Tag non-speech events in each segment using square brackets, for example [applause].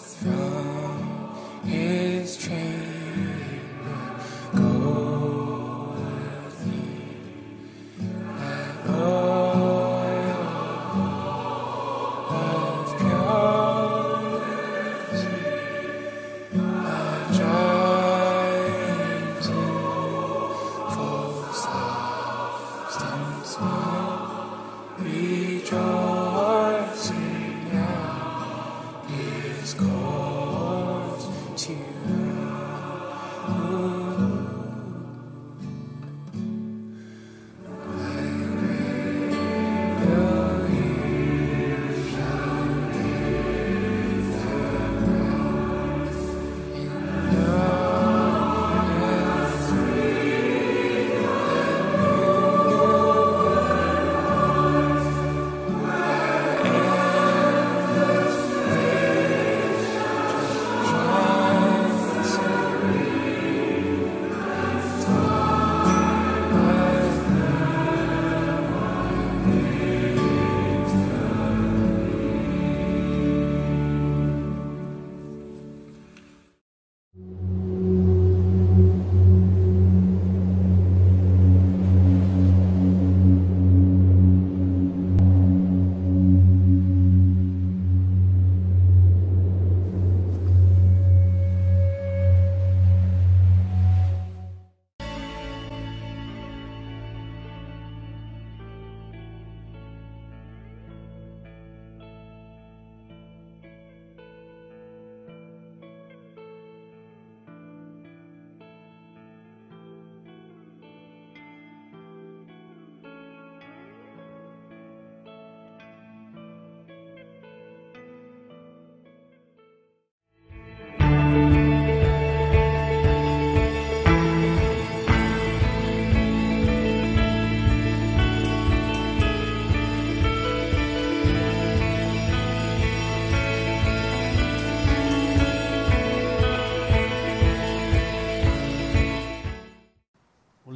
from his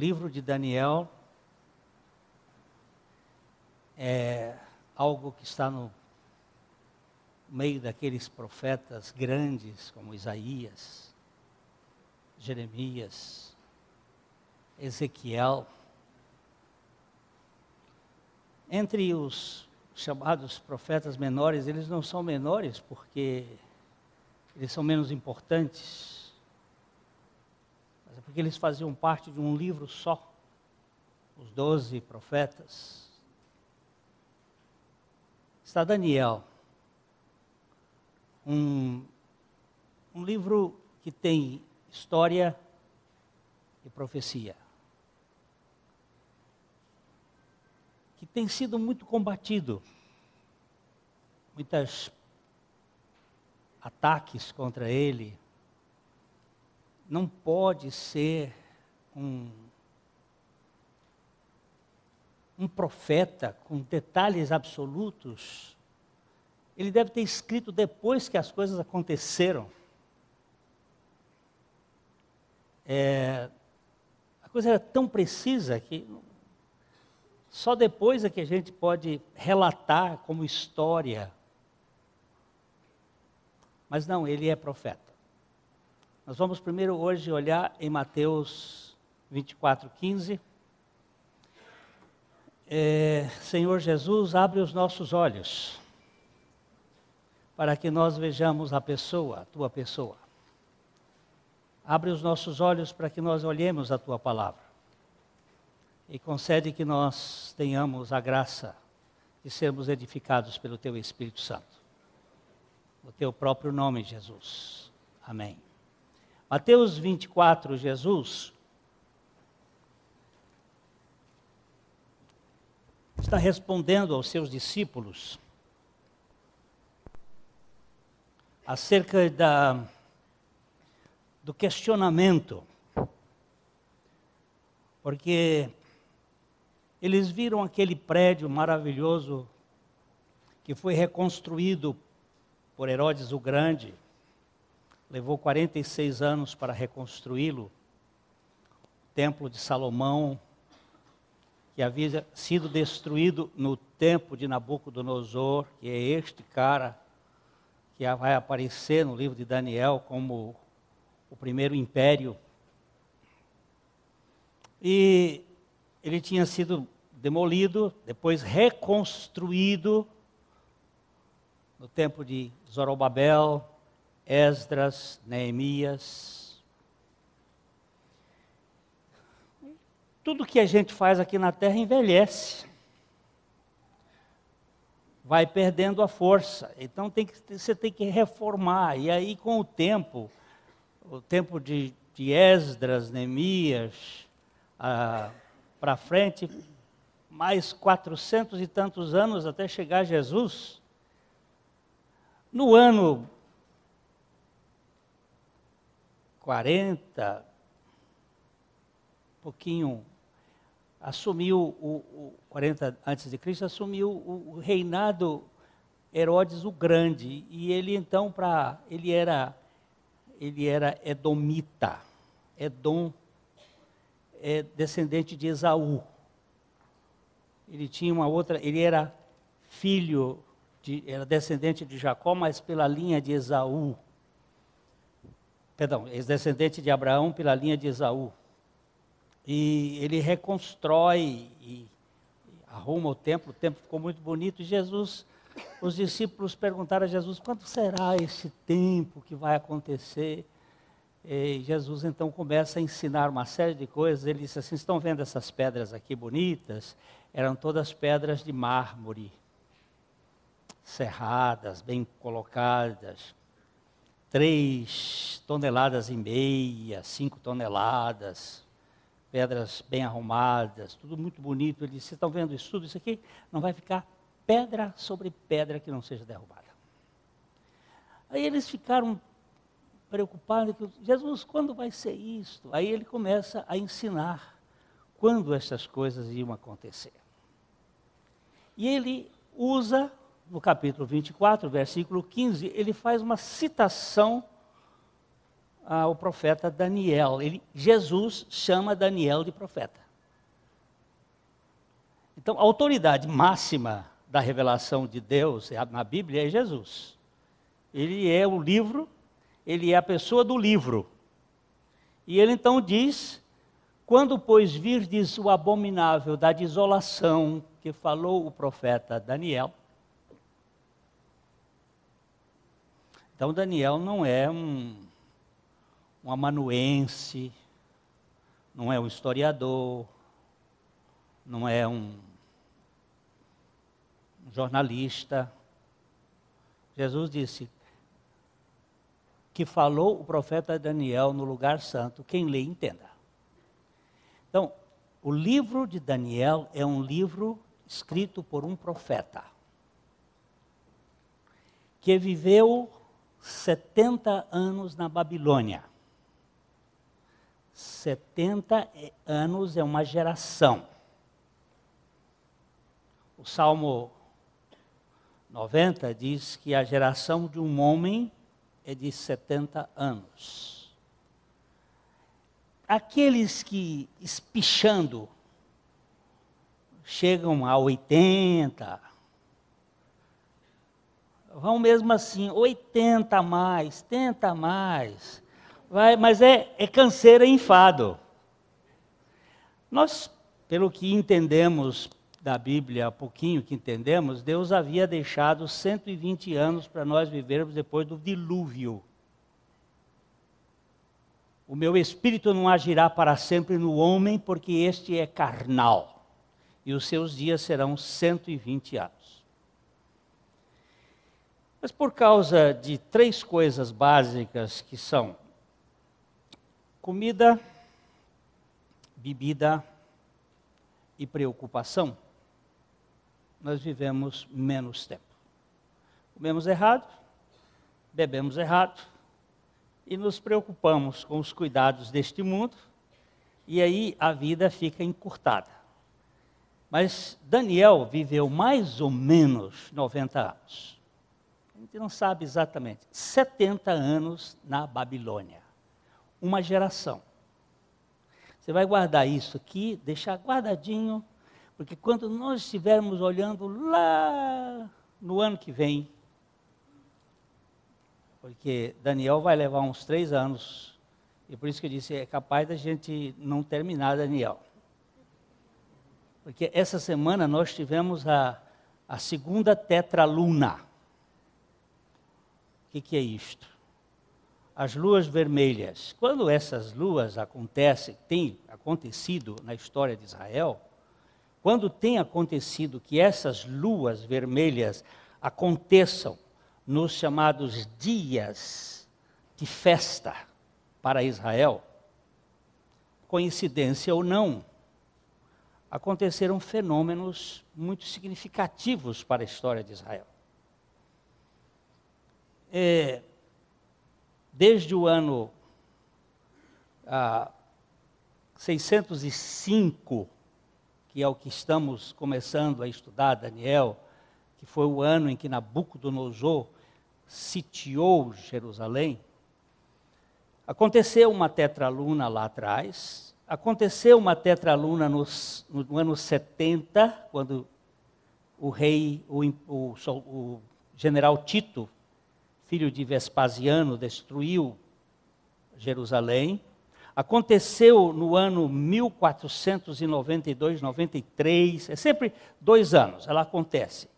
livro de Daniel é algo que está no meio daqueles profetas grandes como Isaías, Jeremias, Ezequiel. Entre os chamados profetas menores, eles não são menores porque eles são menos importantes é porque eles faziam parte de um livro só, os doze profetas. Está Daniel, um, um livro que tem história e profecia, que tem sido muito combatido, muitos ataques contra ele, não pode ser um, um profeta com detalhes absolutos, ele deve ter escrito depois que as coisas aconteceram. É, a coisa era tão precisa que só depois é que a gente pode relatar como história. Mas não, ele é profeta. Nós vamos primeiro hoje olhar em Mateus 24, 15. É, Senhor Jesus, abre os nossos olhos para que nós vejamos a pessoa, a tua pessoa. Abre os nossos olhos para que nós olhemos a tua palavra. E concede que nós tenhamos a graça de sermos edificados pelo teu Espírito Santo. No teu próprio nome, Jesus. Amém. Mateus 24, Jesus está respondendo aos seus discípulos acerca da, do questionamento, porque eles viram aquele prédio maravilhoso que foi reconstruído por Herodes o Grande levou 46 anos para reconstruí-lo. O templo de Salomão, que havia sido destruído no tempo de Nabucodonosor, que é este cara que vai aparecer no livro de Daniel como o primeiro império. E ele tinha sido demolido, depois reconstruído no tempo de Zorobabel, Esdras, Neemias. Tudo que a gente faz aqui na terra envelhece. Vai perdendo a força. Então tem que, você tem que reformar. E aí, com o tempo, o tempo de, de Esdras, Neemias, ah, para frente, mais quatrocentos e tantos anos até chegar Jesus. No ano 40, pouquinho, assumiu o, o 40 antes de Cristo, assumiu o reinado Herodes o Grande, e ele então para ele era ele era edomita. Edom é descendente de Esaú. Ele tinha uma outra, ele era filho de, era descendente de Jacó, mas pela linha de Esaú perdão, ex-descendente de Abraão pela linha de Esaú. E ele reconstrói e arruma o templo, o templo ficou muito bonito. E Jesus, os discípulos perguntaram a Jesus: quanto será esse tempo que vai acontecer? E Jesus então começa a ensinar uma série de coisas. Ele disse assim: estão vendo essas pedras aqui bonitas? Eram todas pedras de mármore, serradas, bem colocadas. 3 toneladas e meia, 5 toneladas, pedras bem arrumadas, tudo muito bonito. Ele disse: Vocês estão vendo isso tudo? Isso aqui não vai ficar pedra sobre pedra que não seja derrubada. Aí eles ficaram preocupados: Jesus, quando vai ser isto? Aí ele começa a ensinar quando essas coisas iam acontecer. E ele usa no capítulo 24, versículo 15, ele faz uma citação ao profeta Daniel. Ele, Jesus chama Daniel de profeta. Então, a autoridade máxima da revelação de Deus é na Bíblia é Jesus. Ele é o livro, ele é a pessoa do livro. E ele então diz: Quando, pois, virdes o abominável da desolação que falou o profeta Daniel, Então Daniel não é um, um amanuense, não é um historiador, não é um jornalista. Jesus disse que falou o profeta Daniel no lugar santo, quem lê entenda. Então, o livro de Daniel é um livro escrito por um profeta que viveu 70 anos na Babilônia. 70 anos é uma geração. O Salmo 90 diz que a geração de um homem é de 70 anos. Aqueles que espichando chegam a 80, anos vão mesmo assim, 80 a mais, a mais. Vai, mas é, é canseira e enfado. Nós, pelo que entendemos da Bíblia, pouquinho que entendemos, Deus havia deixado 120 anos para nós vivermos depois do dilúvio. O meu espírito não agirá para sempre no homem, porque este é carnal, e os seus dias serão 120 anos. Mas por causa de três coisas básicas que são comida, bebida e preocupação, nós vivemos menos tempo. Comemos errado, bebemos errado e nos preocupamos com os cuidados deste mundo, e aí a vida fica encurtada. Mas Daniel viveu mais ou menos 90 anos gente não sabe exatamente, 70 anos na Babilônia. Uma geração. Você vai guardar isso aqui, deixar guardadinho, porque quando nós estivermos olhando lá no ano que vem, porque Daniel vai levar uns três anos, e por isso que eu disse, é capaz da gente não terminar Daniel. Porque essa semana nós tivemos a, a segunda tetraluna que, que é isto? As luas vermelhas. Quando essas luas acontecem, tem acontecido na história de Israel, quando tem acontecido que essas luas vermelhas aconteçam nos chamados dias de festa para Israel, coincidência ou não, aconteceram fenômenos muito significativos para a história de Israel é, desde o ano ah, 605, que é o que estamos começando a estudar, Daniel, que foi o ano em que Nabucodonosor sitiou Jerusalém, aconteceu uma tetraluna lá atrás, aconteceu uma tetraluna no, no ano 70, quando o rei, o, o, o general Tito filho de Vespasiano, destruiu Jerusalém. Aconteceu no ano 1492, 93, é sempre dois anos, ela acontece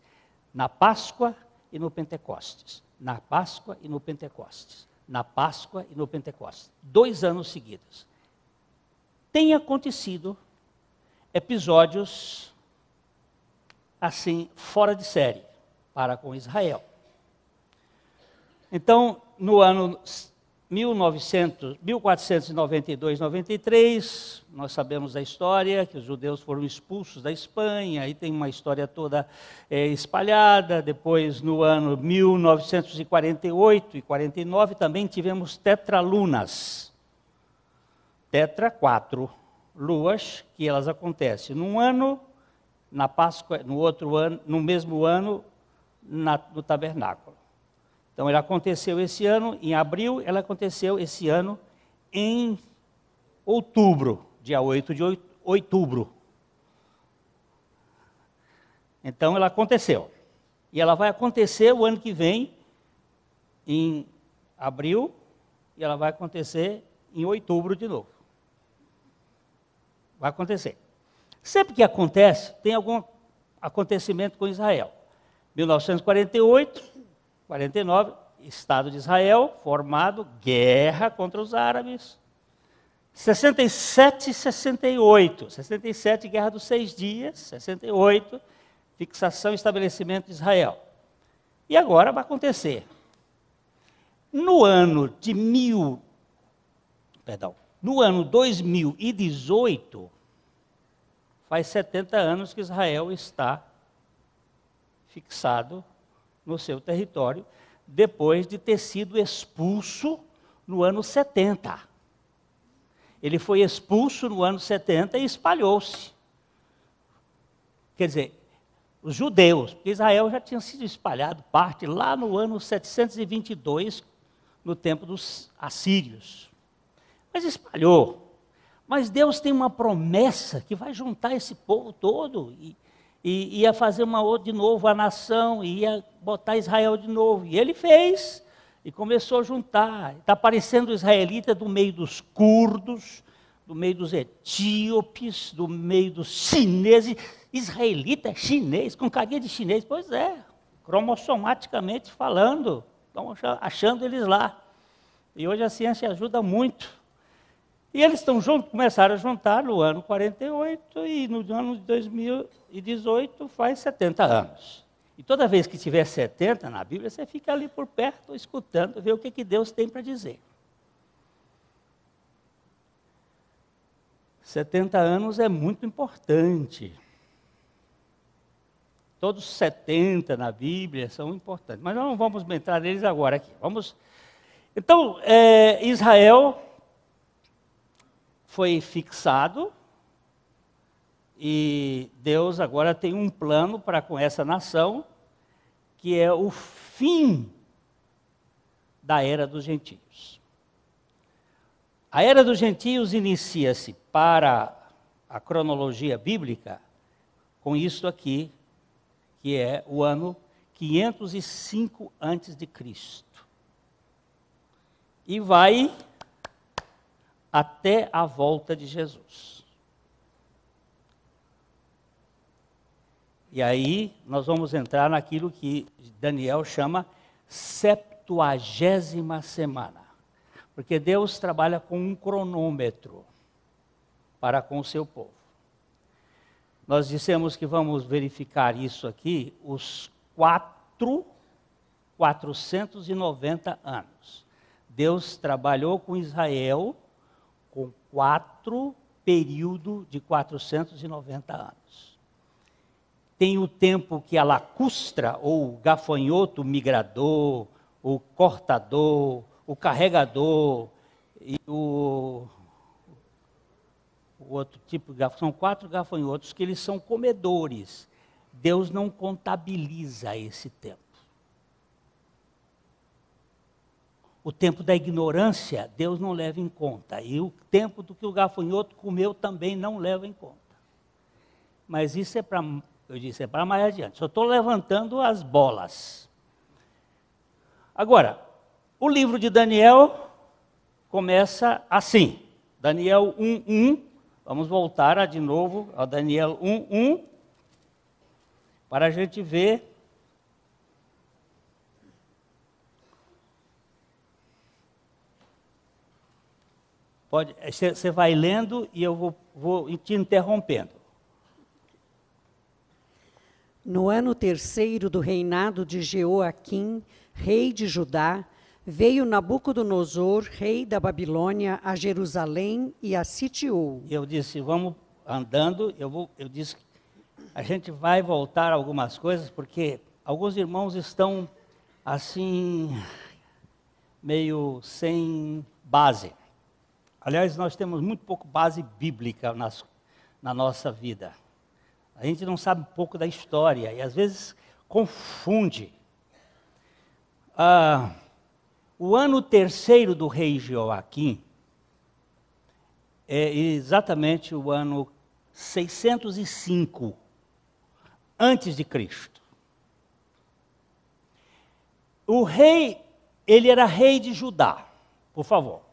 na Páscoa e no Pentecostes. Na Páscoa e no Pentecostes. Na Páscoa e no Pentecostes. Dois anos seguidos. Tem acontecido episódios assim, fora de série para com Israel. Então, no ano 1900, 1492, 93, nós sabemos da história que os judeus foram expulsos da Espanha, aí tem uma história toda é, espalhada. Depois, no ano 1948 e 49, também tivemos tetralunas. Tetra, quatro luas, que elas acontecem num ano, na Páscoa, no outro ano, no mesmo ano, na, no tabernáculo. Então, ela aconteceu esse ano, em abril, ela aconteceu esse ano, em outubro, dia 8 de outubro. Então, ela aconteceu. E ela vai acontecer o ano que vem, em abril, e ela vai acontecer em outubro de novo. Vai acontecer. Sempre que acontece, tem algum acontecimento com Israel. 1948, 49, Estado de Israel, formado, guerra contra os árabes. 67 e 68. 67, Guerra dos Seis Dias. 68, fixação e estabelecimento de Israel. E agora vai acontecer. No ano de mil, perdão, no ano 2018, faz 70 anos que Israel está fixado no seu território, depois de ter sido expulso no ano 70. Ele foi expulso no ano 70 e espalhou-se. Quer dizer, os judeus, porque Israel já tinha sido espalhado parte lá no ano 722, no tempo dos assírios. Mas espalhou. Mas Deus tem uma promessa que vai juntar esse povo todo e, e ia fazer uma outra de novo a nação, e ia botar Israel de novo. E ele fez, e começou a juntar. Está aparecendo israelita do meio dos curdos, do meio dos etíopes, do meio dos chineses. Israelita é chinês, com carinha de chinês. Pois é, cromossomaticamente falando, estão achando eles lá. E hoje a ciência ajuda muito e eles estão juntos, começaram a juntar no ano 48 e no ano de 2018 faz 70 anos. E toda vez que tiver 70 na Bíblia, você fica ali por perto, escutando, ver o que, que Deus tem para dizer. 70 anos é muito importante. Todos 70 na Bíblia são importantes, mas nós não vamos entrar neles agora aqui. Vamos. Então, é, Israel foi fixado e Deus agora tem um plano para com essa nação, que é o fim da era dos gentios. A era dos gentios inicia-se para a cronologia bíblica com isto aqui, que é o ano 505 antes de Cristo. E vai até a volta de Jesus. E aí nós vamos entrar naquilo que Daniel chama septuagésima semana. Porque Deus trabalha com um cronômetro para com o seu povo. Nós dissemos que vamos verificar isso aqui, os quatro, 490 anos. Deus trabalhou com Israel com quatro período de 490 anos. Tem o tempo que a lacustra, ou o gafanhoto migrador, o cortador, o carregador e o, o outro tipo de gafanhoto, são quatro gafanhotos que eles são comedores. Deus não contabiliza esse tempo. O tempo da ignorância, Deus não leva em conta. E o tempo do que o gafanhoto comeu também não leva em conta. Mas isso é para, eu disse, é para mais adiante. Só estou levantando as bolas. Agora, o livro de Daniel começa assim. Daniel 1.1. Vamos voltar de novo ao Daniel 1.1. Para a gente ver Pode, você vai lendo e eu vou, vou te interrompendo. No ano terceiro do reinado de Jeoaquim, rei de Judá, veio Nabucodonosor, rei da Babilônia, a Jerusalém e a sitiou. Eu disse, vamos andando, eu, vou, eu disse, a gente vai voltar algumas coisas, porque alguns irmãos estão assim, meio sem base. Aliás, nós temos muito pouco base bíblica nas, na nossa vida. A gente não sabe um pouco da história e às vezes confunde. Ah, o ano terceiro do rei Joaquim é exatamente o ano 605 antes de Cristo. O rei, ele era rei de Judá, por favor.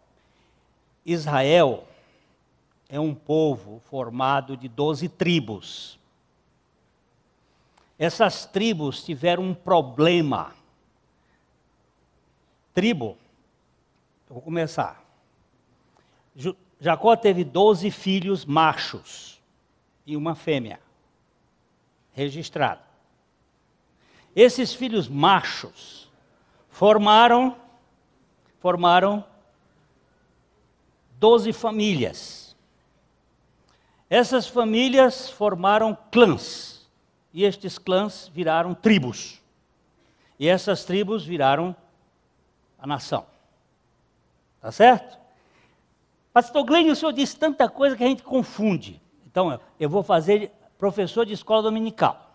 Israel é um povo formado de doze tribos. Essas tribos tiveram um problema. Tribo, vou começar. Jacó teve doze filhos machos e uma fêmea registrada. Esses filhos machos formaram formaram 12 famílias. Essas famílias formaram clãs, e estes clãs viraram tribos. E essas tribos viraram a nação. Tá certo? Pastor Glenn, o senhor disse tanta coisa que a gente confunde. Então, eu vou fazer professor de escola dominical.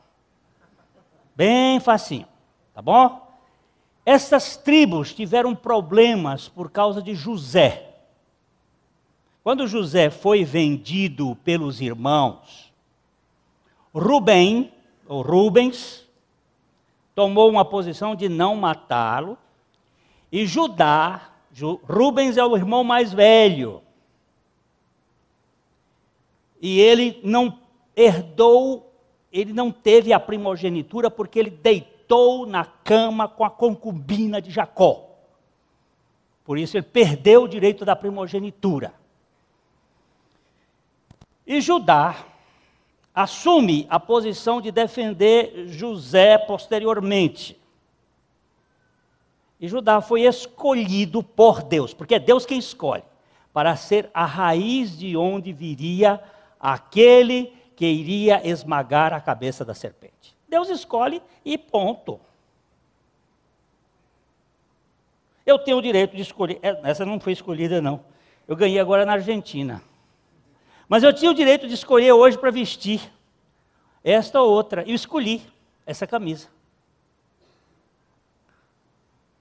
Bem facinho, tá bom? Essas tribos tiveram problemas por causa de José. Quando José foi vendido pelos irmãos, Rubem, ou Rubens, tomou uma posição de não matá-lo, e Judá, Rubens é o irmão mais velho, e ele não herdou, ele não teve a primogenitura porque ele deitou na cama com a concubina de Jacó. Por isso ele perdeu o direito da primogenitura. E Judá assume a posição de defender José posteriormente. E Judá foi escolhido por Deus, porque é Deus quem escolhe, para ser a raiz de onde viria aquele que iria esmagar a cabeça da serpente. Deus escolhe e ponto. Eu tenho o direito de escolher. É, essa não foi escolhida, não. Eu ganhei agora na Argentina. Mas eu tinha o direito de escolher hoje para vestir esta ou outra. Eu escolhi essa camisa.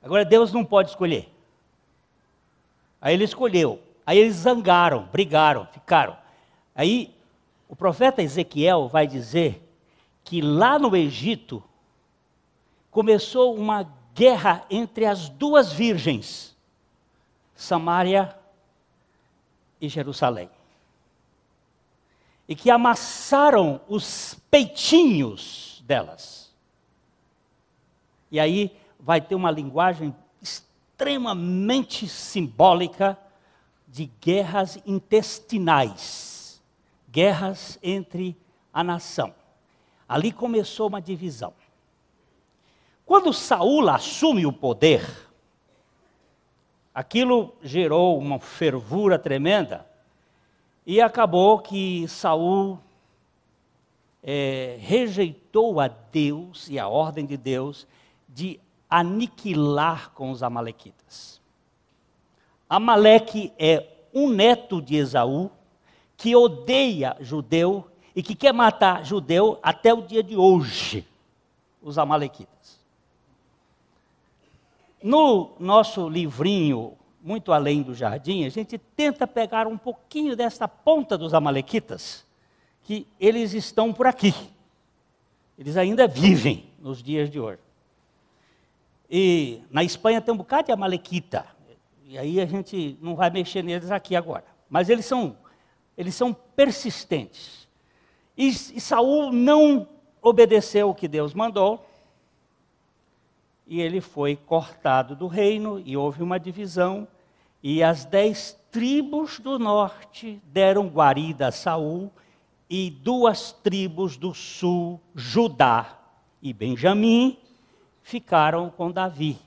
Agora Deus não pode escolher. Aí ele escolheu. Aí eles zangaram, brigaram, ficaram. Aí o profeta Ezequiel vai dizer que lá no Egito começou uma guerra entre as duas virgens, Samaria e Jerusalém e que amassaram os peitinhos delas. E aí vai ter uma linguagem extremamente simbólica de guerras intestinais, guerras entre a nação. Ali começou uma divisão. Quando Saul assume o poder, aquilo gerou uma fervura tremenda e acabou que Saul é, rejeitou a Deus e a ordem de Deus de aniquilar com os amalequitas. Amaleque é um neto de Esaú que odeia judeu e que quer matar judeu até o dia de hoje, os amalequitas. No nosso livrinho muito além do jardim, a gente tenta pegar um pouquinho desta ponta dos Amalequitas, que eles estão por aqui. Eles ainda vivem nos dias de hoje. E na Espanha tem um bocado de Amalequita. E aí a gente não vai mexer neles aqui agora. Mas eles são, eles são persistentes. E, e Saul não obedeceu o que Deus mandou. E ele foi cortado do reino e houve uma divisão. E as dez tribos do norte deram guarida a Saul, e duas tribos do sul, Judá e Benjamim, ficaram com Davi.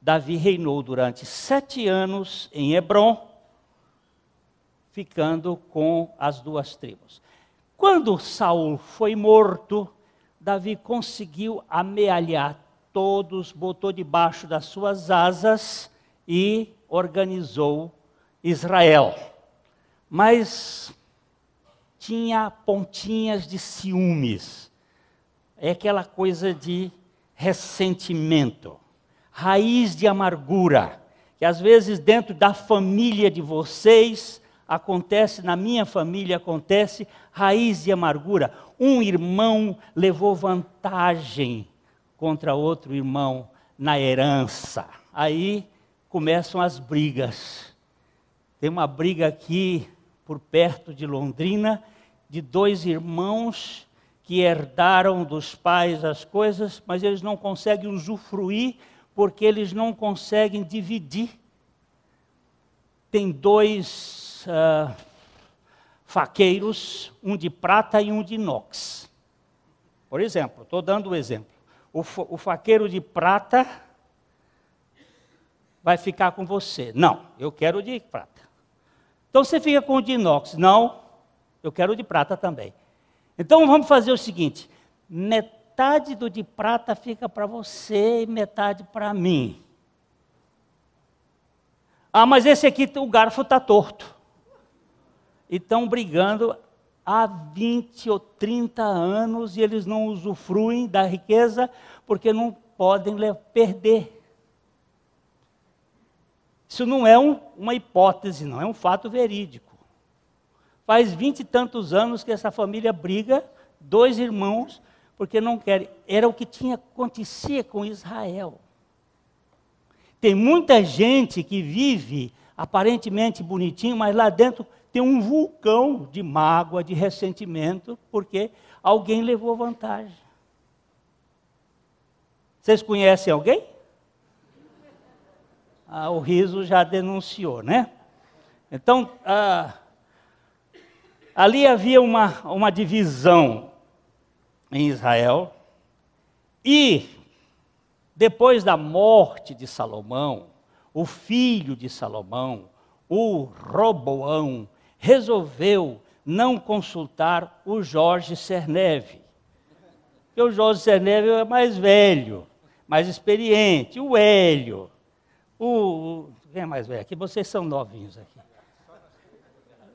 Davi reinou durante sete anos em Hebron, ficando com as duas tribos. Quando Saul foi morto, Davi conseguiu amealhar todos, botou debaixo das suas asas e organizou Israel. Mas tinha pontinhas de ciúmes. É aquela coisa de ressentimento, raiz de amargura, que às vezes dentro da família de vocês acontece, na minha família acontece, raiz de amargura. Um irmão levou vantagem contra outro irmão na herança. Aí começam as brigas. Tem uma briga aqui por perto de Londrina de dois irmãos que herdaram dos pais as coisas, mas eles não conseguem usufruir porque eles não conseguem dividir. Tem dois uh, faqueiros, um de prata e um de inox. Por exemplo, estou dando o um exemplo. O, o faqueiro de prata vai ficar com você. Não, eu quero de prata. Então você fica com o de inox. Não, eu quero o de prata também. Então vamos fazer o seguinte: metade do de prata fica para você e metade para mim. Ah, mas esse aqui, o garfo está torto. E estão brigando há 20 ou 30 anos e eles não usufruem da riqueza porque não podem perder. Isso não é um, uma hipótese, não, é um fato verídico. Faz vinte e tantos anos que essa família briga, dois irmãos, porque não querem. Era o que tinha acontecia com Israel. Tem muita gente que vive aparentemente bonitinho, mas lá dentro tem um vulcão de mágoa, de ressentimento, porque alguém levou vantagem. Vocês conhecem alguém? ah, o riso já denunciou, né? Então, ah, ali havia uma, uma divisão em Israel, e depois da morte de Salomão, o filho de Salomão, o Roboão, resolveu não consultar o Jorge Serneve. Porque o Jorge Serneve é mais velho, mais experiente, o Hélio. O, quem é mais velho aqui? Vocês são novinhos aqui.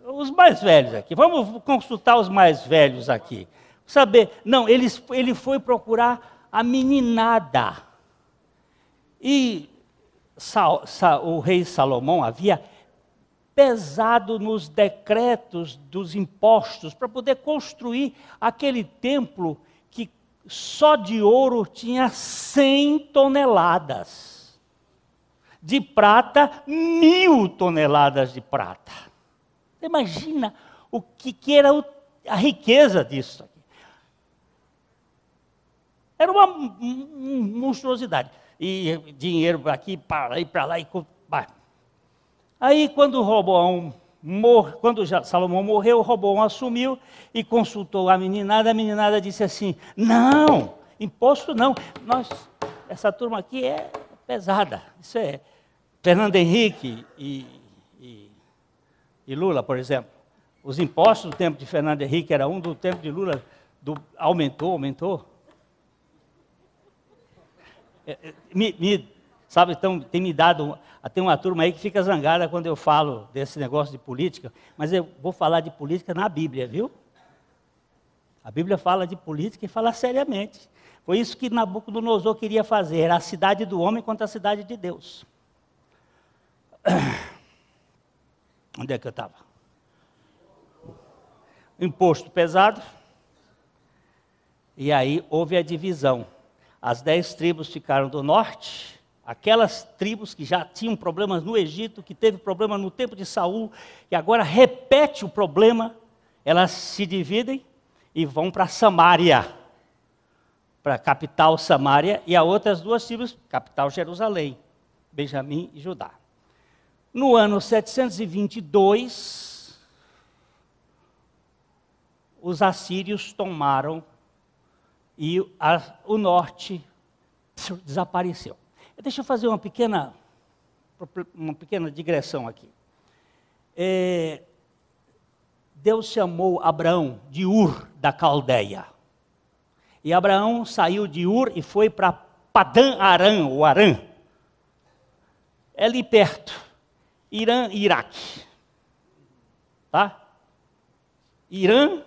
Os mais velhos aqui. Vamos consultar os mais velhos aqui. Saber. Não, ele, ele foi procurar a meninada. E Sa, Sa, o rei Salomão havia pesado nos decretos dos impostos para poder construir aquele templo que só de ouro tinha 100 toneladas de prata, mil toneladas de prata. Imagina o que, que era o, a riqueza disso. Era uma monstruosidade. E dinheiro aqui, para ir para lá e. Aí quando Roboão mor, quando Salomão morreu, Roboão assumiu e consultou a meninada. A meninada disse assim: Não, imposto não. Nós, essa turma aqui é pesada. Isso é, Fernando Henrique e, e, e, Lula, por exemplo. Os impostos do tempo de Fernando Henrique era um, do tempo de Lula do, aumentou, aumentou. É, é me, me, sabe, tem me dado. Tem uma turma aí que fica zangada quando eu falo desse negócio de política, mas eu vou falar de política na Bíblia, viu? A Bíblia fala de política e fala seriamente. Foi isso que Nabucodonosor queria fazer, era a cidade do homem contra a cidade de Deus. [coughs] Onde é que eu estava? Imposto pesado. E aí houve a divisão. As dez tribos ficaram do norte, aquelas tribos que já tinham problemas no Egito, que teve problema no tempo de Saul, e agora repete o problema, elas se dividem e vão para Samaria, para a capital Samaria, e a outras duas tribos, capital Jerusalém, Benjamim e Judá. No ano 722, os assírios tomaram e a, o norte desapareceu. Deixa eu fazer uma pequena, uma pequena digressão aqui. É, Deus chamou Abraão de Ur da Caldeia. E Abraão saiu de Ur e foi para Padã Aram, o Arã. É ali perto. Irã e Iraque. Tá? Irã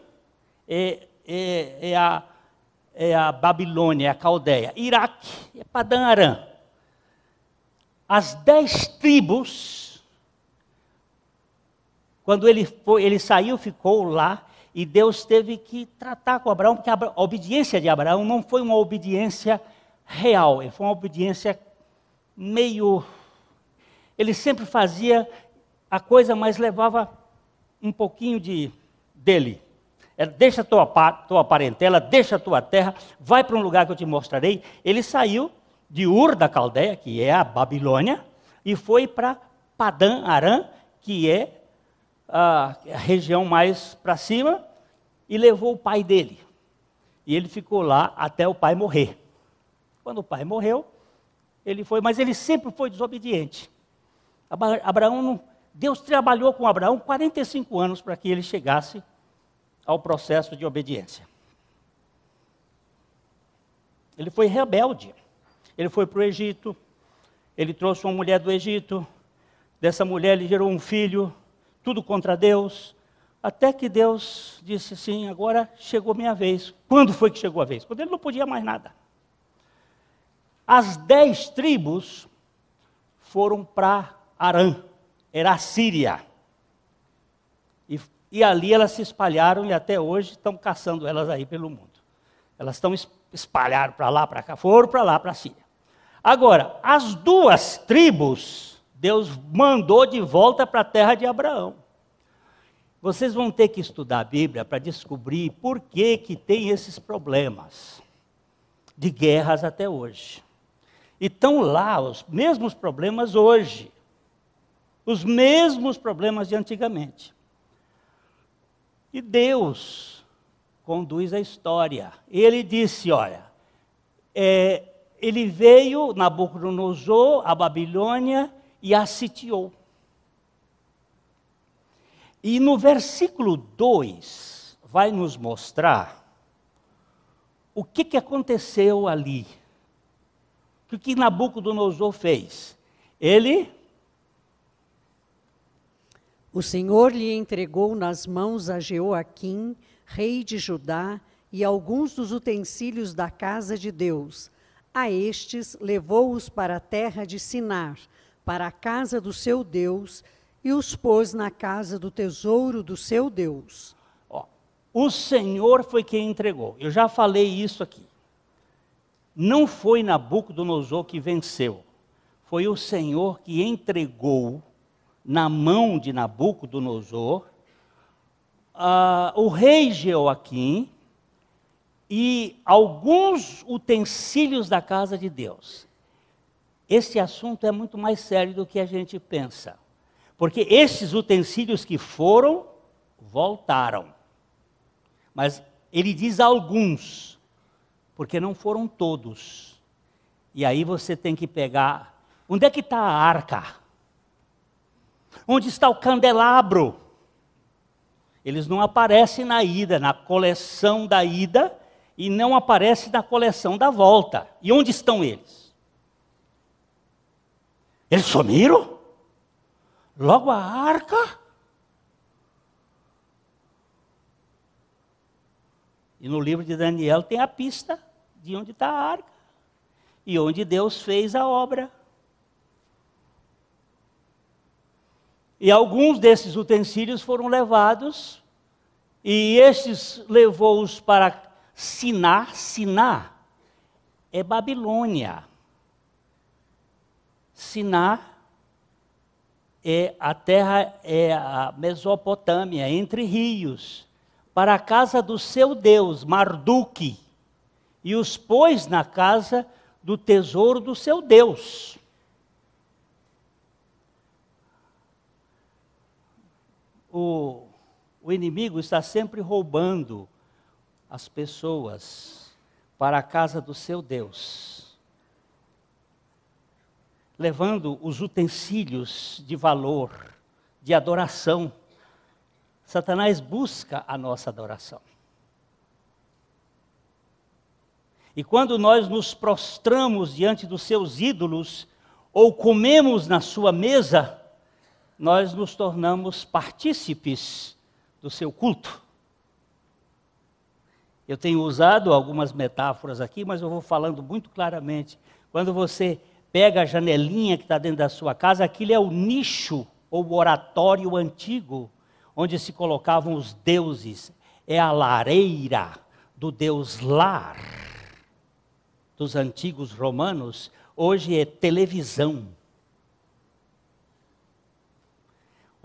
é, é, é, a, é a Babilônia, é a Caldeia. Iraque é Padan Aram. As dez tribos, quando ele, foi, ele saiu, ficou lá, e Deus teve que tratar com Abraão, porque a obediência de Abraão não foi uma obediência real, foi uma obediência meio ele sempre fazia a coisa, mas levava um pouquinho de dele. Era, é, deixa tua, tua parentela, deixa tua terra, vai para um lugar que eu te mostrarei. Ele saiu de Ur da Caldeia, que é a Babilônia, e foi para Padã Aram, que é a região mais para cima, e levou o pai dele. E ele ficou lá até o pai morrer. Quando o pai morreu, ele foi, mas ele sempre foi desobediente. Abraão Deus trabalhou com Abraão 45 anos para que ele chegasse ao processo de obediência. Ele foi rebelde. Ele foi para o Egito. Ele trouxe uma mulher do Egito. Dessa mulher ele gerou um filho. Tudo contra Deus. Até que Deus disse assim: agora chegou minha vez. Quando foi que chegou a vez? Quando ele não podia mais nada. As dez tribos foram para Arã, era a Síria. E, e ali elas se espalharam e até hoje estão caçando elas aí pelo mundo. Elas estão espalhando para lá, para cá, foram para lá, para a Síria. Agora, as duas tribos, Deus mandou de volta para a terra de Abraão. Vocês vão ter que estudar a Bíblia para descobrir por que, que tem esses problemas de guerras até hoje. E estão lá os mesmos problemas hoje os mesmos problemas de antigamente. E Deus conduz a história. Ele disse: olha, é, ele veio, Nabucodonosor, a Babilônia, e a sitiou. E no versículo 2 vai nos mostrar o que, que aconteceu ali. O que Nabucodonosor fez? Ele o Senhor lhe entregou nas mãos a Jeoaquim, rei de Judá, e alguns dos utensílios da casa de Deus. A estes levou-os para a terra de Sinar, para a casa do seu Deus, e os pôs na casa do tesouro do seu Deus. Ó, o Senhor foi quem entregou. Eu já falei isso aqui. Não foi Nabucodonosor que venceu. Foi o Senhor que entregou na mão de Nabucodonosor, uh, o rei Jeoaquim e alguns utensílios da casa de Deus. Esse assunto é muito mais sério do que a gente pensa, porque esses utensílios que foram, voltaram. Mas ele diz alguns, porque não foram todos. E aí você tem que pegar. Onde é que está a arca? Onde está o candelabro? Eles não aparecem na ida, na coleção da ida, e não aparecem na coleção da volta. E onde estão eles? Eles sumiram? Logo a arca? E no livro de Daniel tem a pista de onde está a arca e onde Deus fez a obra. E alguns desses utensílios foram levados, e estes levou-os para Siná. Siná é Babilônia. Siná é a terra, é a Mesopotâmia, entre rios, para a casa do seu Deus, Marduk, e os pôs na casa do tesouro do seu Deus. o, o inimigo está sempre roubando as pessoas para a casa do seu Deus, levando os utensílios de valor, de adoração. Satanás busca a nossa adoração. E quando nós nos prostramos diante dos seus ídolos, ou comemos na sua mesa, nós nos tornamos partícipes do seu culto. Eu tenho usado algumas metáforas aqui, mas eu vou falando muito claramente. Quando você pega a janelinha que está dentro da sua casa, aquilo é o nicho ou o oratório antigo, onde se colocavam os deuses. É a lareira do deus lar dos antigos romanos, hoje é televisão.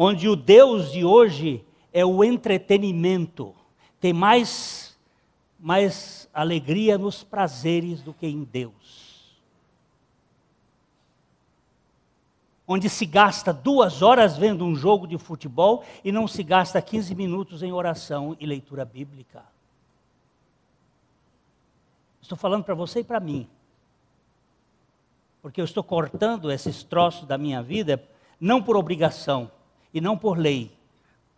onde o Deus de hoje é o entretenimento, tem mais, mais alegria nos prazeres do que em Deus. Onde se gasta duas horas vendo um jogo de futebol e não se gasta 15 minutos em oração e leitura bíblica. Estou falando para você e para mim porque eu estou cortando esses troços da minha vida, não por obrigação, e não por lei,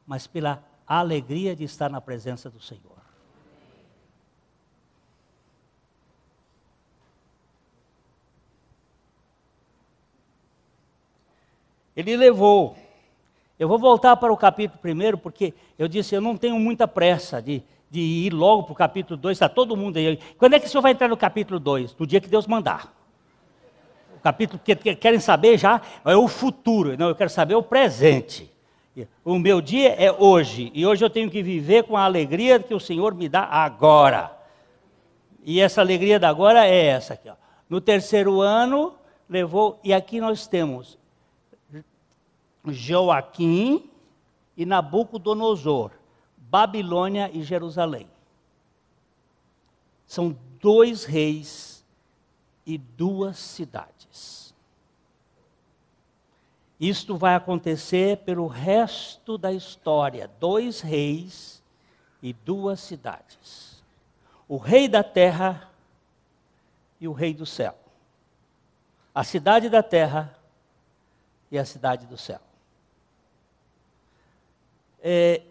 mas pela alegria de estar na presença do Senhor. Ele levou. Eu vou voltar para o capítulo primeiro, porque eu disse, eu não tenho muita pressa de, de ir logo para o capítulo 2, está todo mundo aí. Quando é que o senhor vai entrar no capítulo 2? No dia que Deus mandar capítulo, porque querem saber já é o futuro. Não, eu quero saber o presente. O meu dia é hoje, e hoje eu tenho que viver com a alegria que o Senhor me dá agora. E essa alegria da agora é essa aqui. Ó. No terceiro ano, levou, e aqui nós temos Joaquim e Nabucodonosor, Babilônia e Jerusalém. São dois reis e duas cidades. Isto vai acontecer pelo resto da história: dois reis e duas cidades. O rei da terra e o rei do céu. A cidade da terra e a cidade do céu. É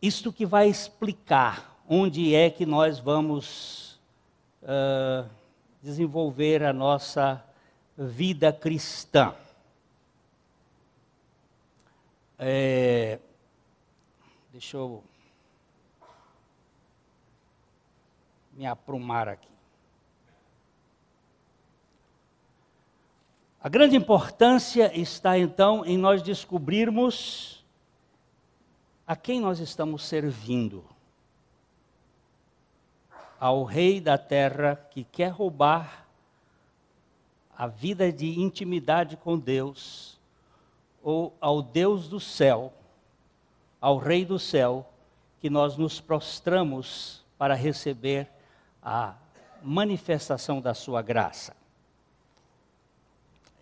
isto que vai explicar onde é que nós vamos uh, desenvolver a nossa vida cristã. É, deixa eu me aprumar aqui. A grande importância está então em nós descobrirmos a quem nós estamos servindo ao rei da terra que quer roubar a vida de intimidade com Deus, ou ao Deus do céu, ao Rei do céu, que nós nos prostramos para receber a manifestação da Sua graça.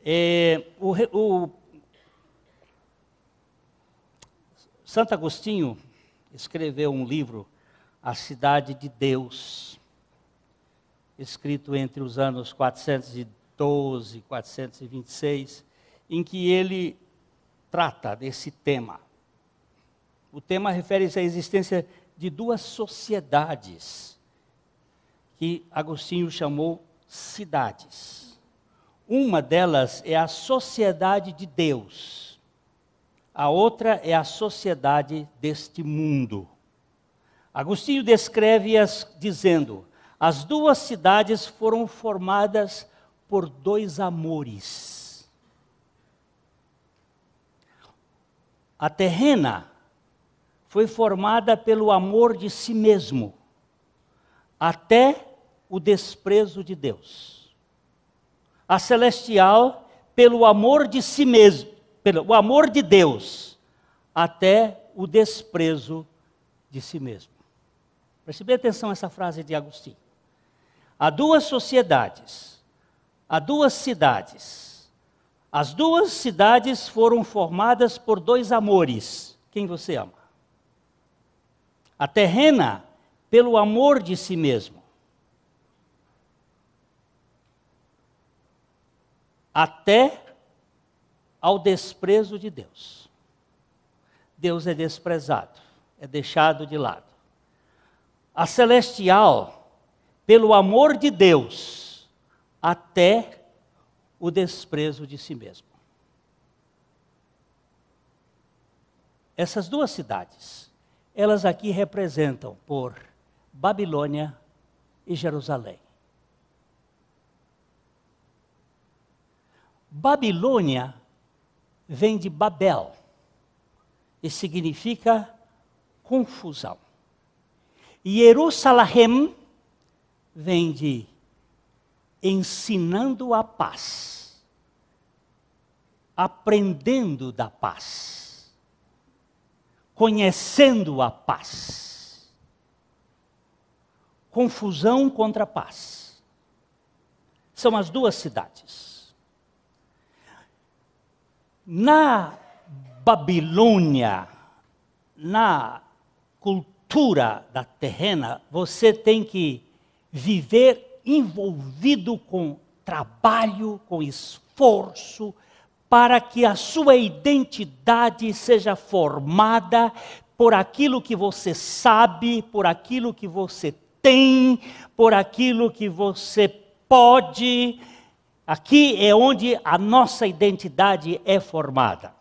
É, o, o, Santo Agostinho escreveu um livro a cidade de Deus, escrito entre os anos 412 e 426, em que ele trata desse tema. O tema refere-se à existência de duas sociedades que Agostinho chamou cidades. Uma delas é a sociedade de Deus. A outra é a sociedade deste mundo. Agostinho descreve-as dizendo: as duas cidades foram formadas por dois amores. A terrena foi formada pelo amor de si mesmo, até o desprezo de Deus. A celestial, pelo amor de si mesmo, pelo amor de Deus, até o desprezo de si mesmo. Preste bem atenção essa frase de Agostinho. Há duas sociedades, há duas cidades. As duas cidades foram formadas por dois amores. Quem você ama? A terrena, pelo amor de si mesmo. Até ao desprezo de Deus. Deus é desprezado, é deixado de lado a celestial, pelo amor de Deus, até o desprezo de si mesmo. Essas duas cidades, elas aqui representam por Babilônia e Jerusalém. Babilônia vem de Babel e significa confusão. Jerusalém vem de ensinando a paz, aprendendo da paz, conhecendo a paz, confusão contra a paz. São as duas cidades. Na Babilônia, na cultura, natura da terrena, você tem que viver envolvido com trabalho, com esforço, para que a sua identidade seja formada por aquilo que você sabe, por aquilo que você tem, por aquilo que você pode. Aqui é onde a nossa identidade é formada.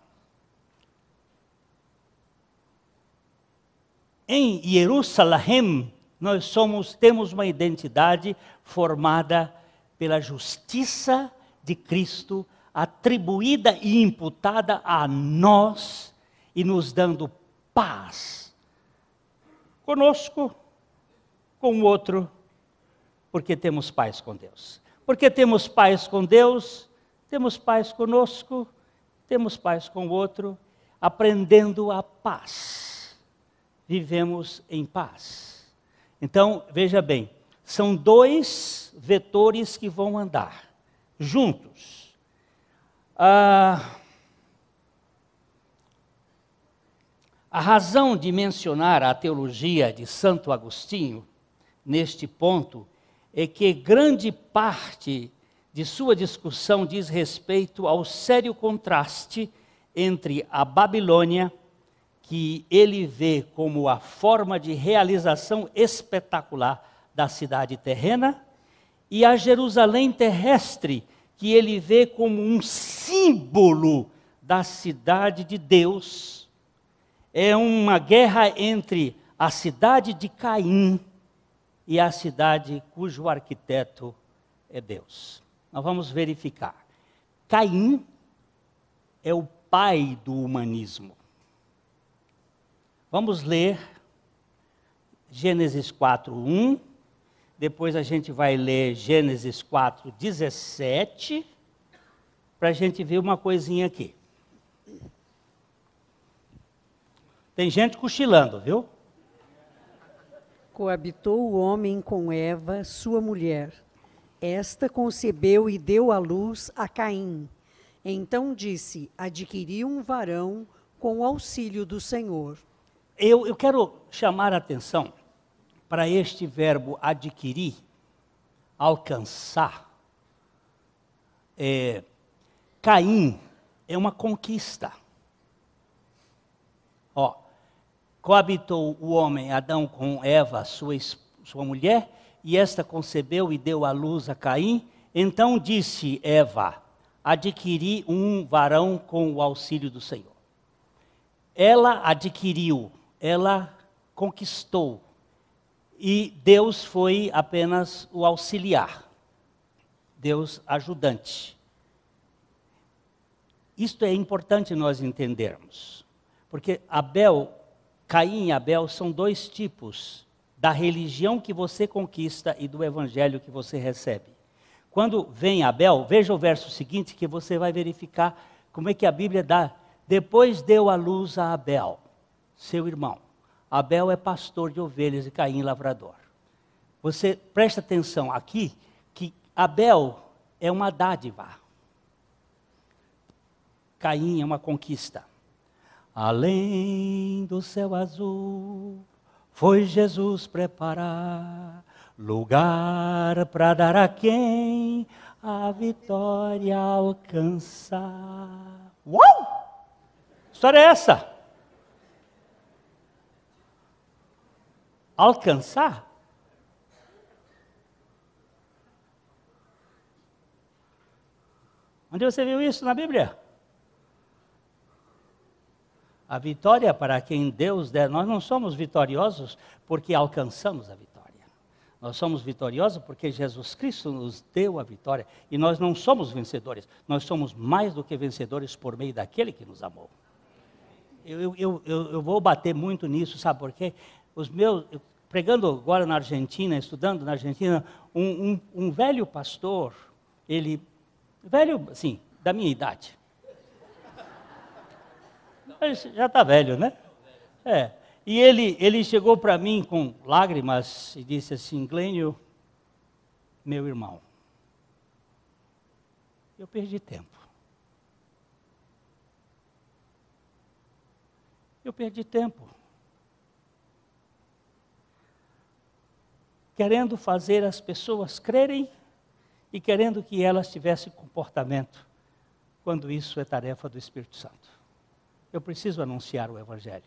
em Jerusalém, nós somos, temos uma identidade formada pela justiça de Cristo, atribuída e imputada a nós e nos dando paz conosco, com o outro, porque temos paz com Deus. Porque temos paz com Deus, temos paz conosco, temos paz com o outro, aprendendo a paz vivemos em paz. Então, veja bem, são dois vetores que vão andar juntos. Ah, a razão de mencionar a teologia de Santo Agostinho neste ponto é que grande parte de sua discussão diz respeito ao sério contraste entre a Babilônia e que ele vê como a forma de realização espetacular da cidade terrena, e a Jerusalém terrestre, que ele vê como um símbolo da cidade de Deus. É uma guerra entre a cidade de Caim e a cidade cujo arquiteto é Deus. Nós vamos verificar. Caim é o pai do humanismo. Vamos ler Gênesis 4, 1. Depois a gente vai ler Gênesis 4, 17. Para a gente ver uma coisinha aqui. Tem gente cochilando, viu? Coabitou o homem com Eva, sua mulher. Esta concebeu e deu à luz a Caim. Então disse: Adquiri um varão com o auxílio do Senhor. Eu, eu quero chamar a atenção para este verbo adquirir, alcançar. É, Caim é uma conquista. Ó, coabitou o homem Adão com Eva, sua, sua mulher, e esta concebeu e deu à luz a Caim. Então disse Eva: Adquiri um varão com o auxílio do Senhor. Ela adquiriu ela conquistou e Deus foi apenas o auxiliar, Deus ajudante. Isto é importante nós entendermos, porque Abel, Caim e Abel são dois tipos da religião que você conquista e do evangelho que você recebe. Quando vem Abel, veja o verso seguinte que você vai verificar como é que a Bíblia dá. Depois deu a luz a Abel seu irmão. Abel é pastor de ovelhas e Caim lavrador. Você presta atenção aqui que Abel é uma dádiva. Caim é uma conquista. Além do céu azul, foi Jesus preparar lugar para dar a quem a vitória alcançar. Uau! história é essa? alcançar? Onde você viu isso na Bíblia? A vitória para quem Deus der. Nós não somos vitoriosos porque alcançamos a vitória. Nós somos vitoriosos porque Jesus Cristo nos deu a vitória. E nós não somos vencedores. Nós somos mais do que vencedores por meio daquele que nos amou. Eu, eu, eu, eu vou bater muito nisso, sabe por quê? os meus, pregando agora na Argentina, estudando na Argentina, um, um, um velho pastor, ele, velho, sim da minha idade. Ele já está velho, né? É. E ele, ele chegou para mim com lágrimas e disse assim: Glênio, meu irmão, eu perdi tempo. Eu perdi tempo. querendo fazer as pessoas crerem e querendo que elas tivessem comportamento, quando isso é tarefa do Espírito Santo. Eu preciso anunciar o Evangelho.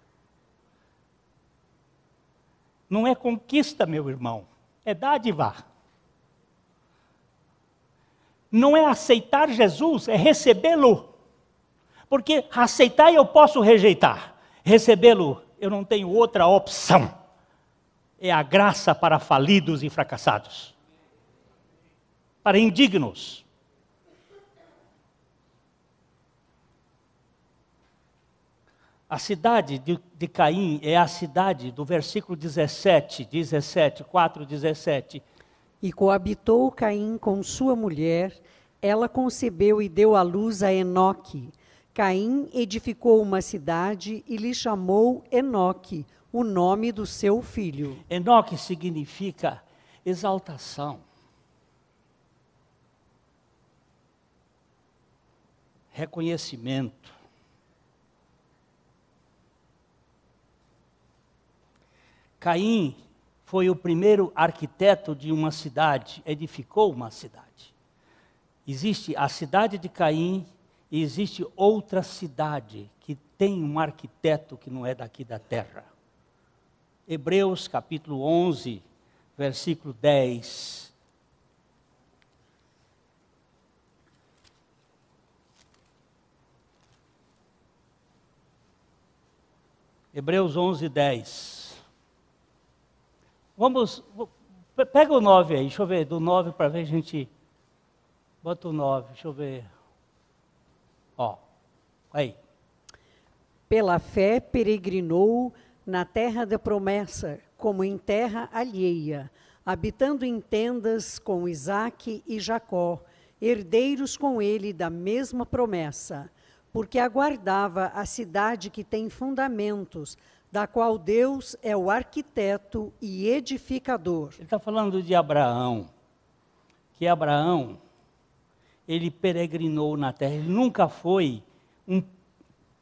Não é conquista, meu irmão, é dádiva. Não é aceitar Jesus, é recebê-lo. Porque aceitar eu posso rejeitar, recebê-lo eu não tenho outra opção é a graça para falidos e fracassados, para indignos. A cidade de, de Caim é a cidade do versículo 17, 17, 4, 17. E coabitou Caim com sua mulher, ela concebeu e deu à luz a Enoque. Caim edificou uma cidade e lhe chamou Enoque o nome do seu filho. Enoque significa exaltação. Reconhecimento. Caim foi o primeiro arquiteto de uma cidade, edificou uma cidade. Existe a cidade de Caim e existe outra cidade que tem um arquiteto que não é daqui da terra. Hebreus capítulo 11, versículo 10. Hebreus 11, 10. Vamos, pega o 9 aí, deixa eu ver, do 9 para ver, a gente bota o 9, deixa eu ver. Ó, aí. Pela fé peregrinou na terra da promessa, como em terra alheia, habitando em tendas com Isaac e Jacó, herdeiros com ele da mesma promessa, porque aguardava a cidade que tem fundamentos, da qual Deus é o arquiteto e edificador. Ele está falando de Abraão, que Abraão, ele peregrinou na terra, ele nunca foi um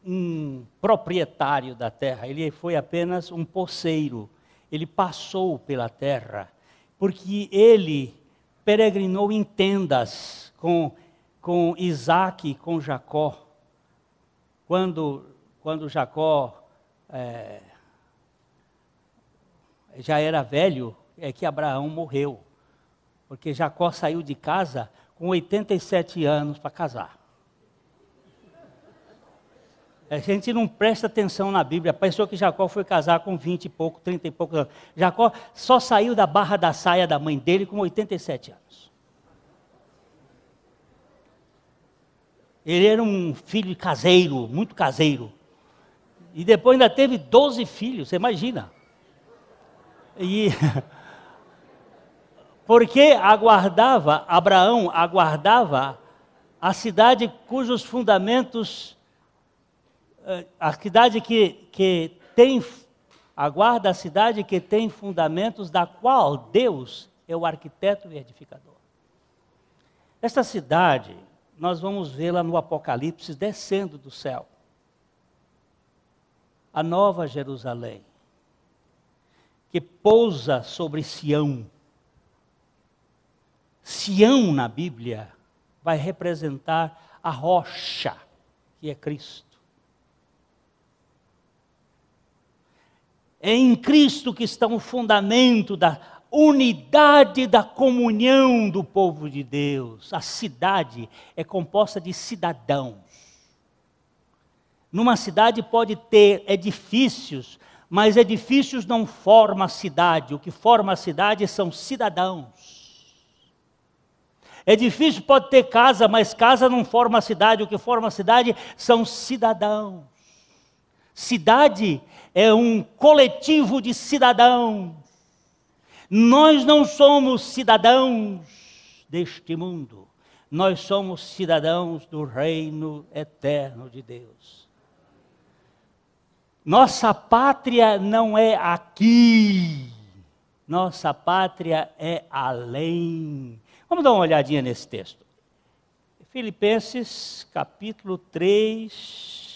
um proprietário da terra, ele foi apenas um poceiro. Ele passou pela terra, porque ele peregrinou em tendas com, com Isaac e com Jacó. Quando, quando Jacó é, já era velho, é que Abraão morreu. Porque Jacó saiu de casa com 87 anos para casar. A gente não presta atenção na Bíblia. Pensou que Jacó foi casar com 20 e pouco, 30 e poucos anos. Jacó só saiu da barra da saia da mãe dele com 87 anos. Ele era um filho caseiro, muito caseiro. E depois ainda teve 12 filhos, você imagina. E. [laughs] Porque aguardava, Abraão aguardava a cidade cujos fundamentos eh, a cidade que, que tem, aguarda a cidade que tem fundamentos, da qual Deus é o arquiteto e edificador. Esta cidade, nós vamos vê-la no Apocalipse descendo do céu. A nova Jerusalém, que pousa sobre Sião. Sião na Bíblia vai representar a rocha, que é Cristo. É em Cristo que está o fundamento da unidade da comunhão do povo de Deus. A cidade é composta de cidadãos. Numa cidade pode ter edifícios, mas edifícios não formam a cidade. O que forma a cidade são cidadãos. Edifício pode ter casa, mas casa não forma a cidade. O que forma a cidade são cidadãos. Cidade é um coletivo de cidadãos. Nós não somos cidadãos deste mundo, nós somos cidadãos do reino eterno de Deus. Nossa pátria não é aqui, nossa pátria é além. Vamos dar uma olhadinha nesse texto. Filipenses capítulo 3,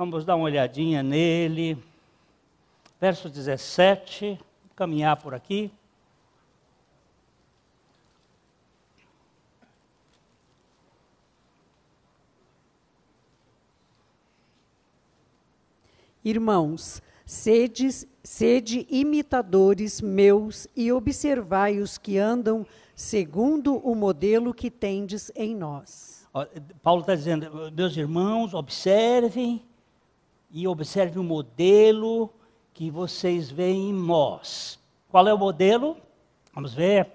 Vamos dar uma olhadinha nele. Verso 17, caminhar por aqui. Irmãos, sedes, sede imitadores meus e observai os que andam segundo o modelo que tendes em nós. Paulo está dizendo, meus irmãos, observem e observe o modelo que vocês veem em nós. Qual é o modelo? Vamos ver.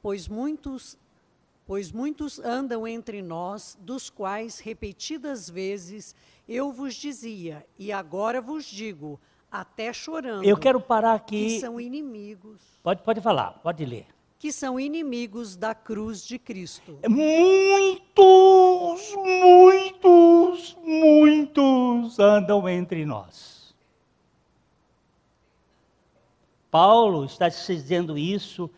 Pois muitos, pois muitos andam entre nós, dos quais repetidas vezes eu vos dizia e agora vos digo, até chorando. Eu quero parar aqui. Que são inimigos. Pode, pode falar, pode ler. Que são inimigos da cruz de Cristo. É muito muitos, muitos, muitos andam entre nós. Paulo está dizendo isso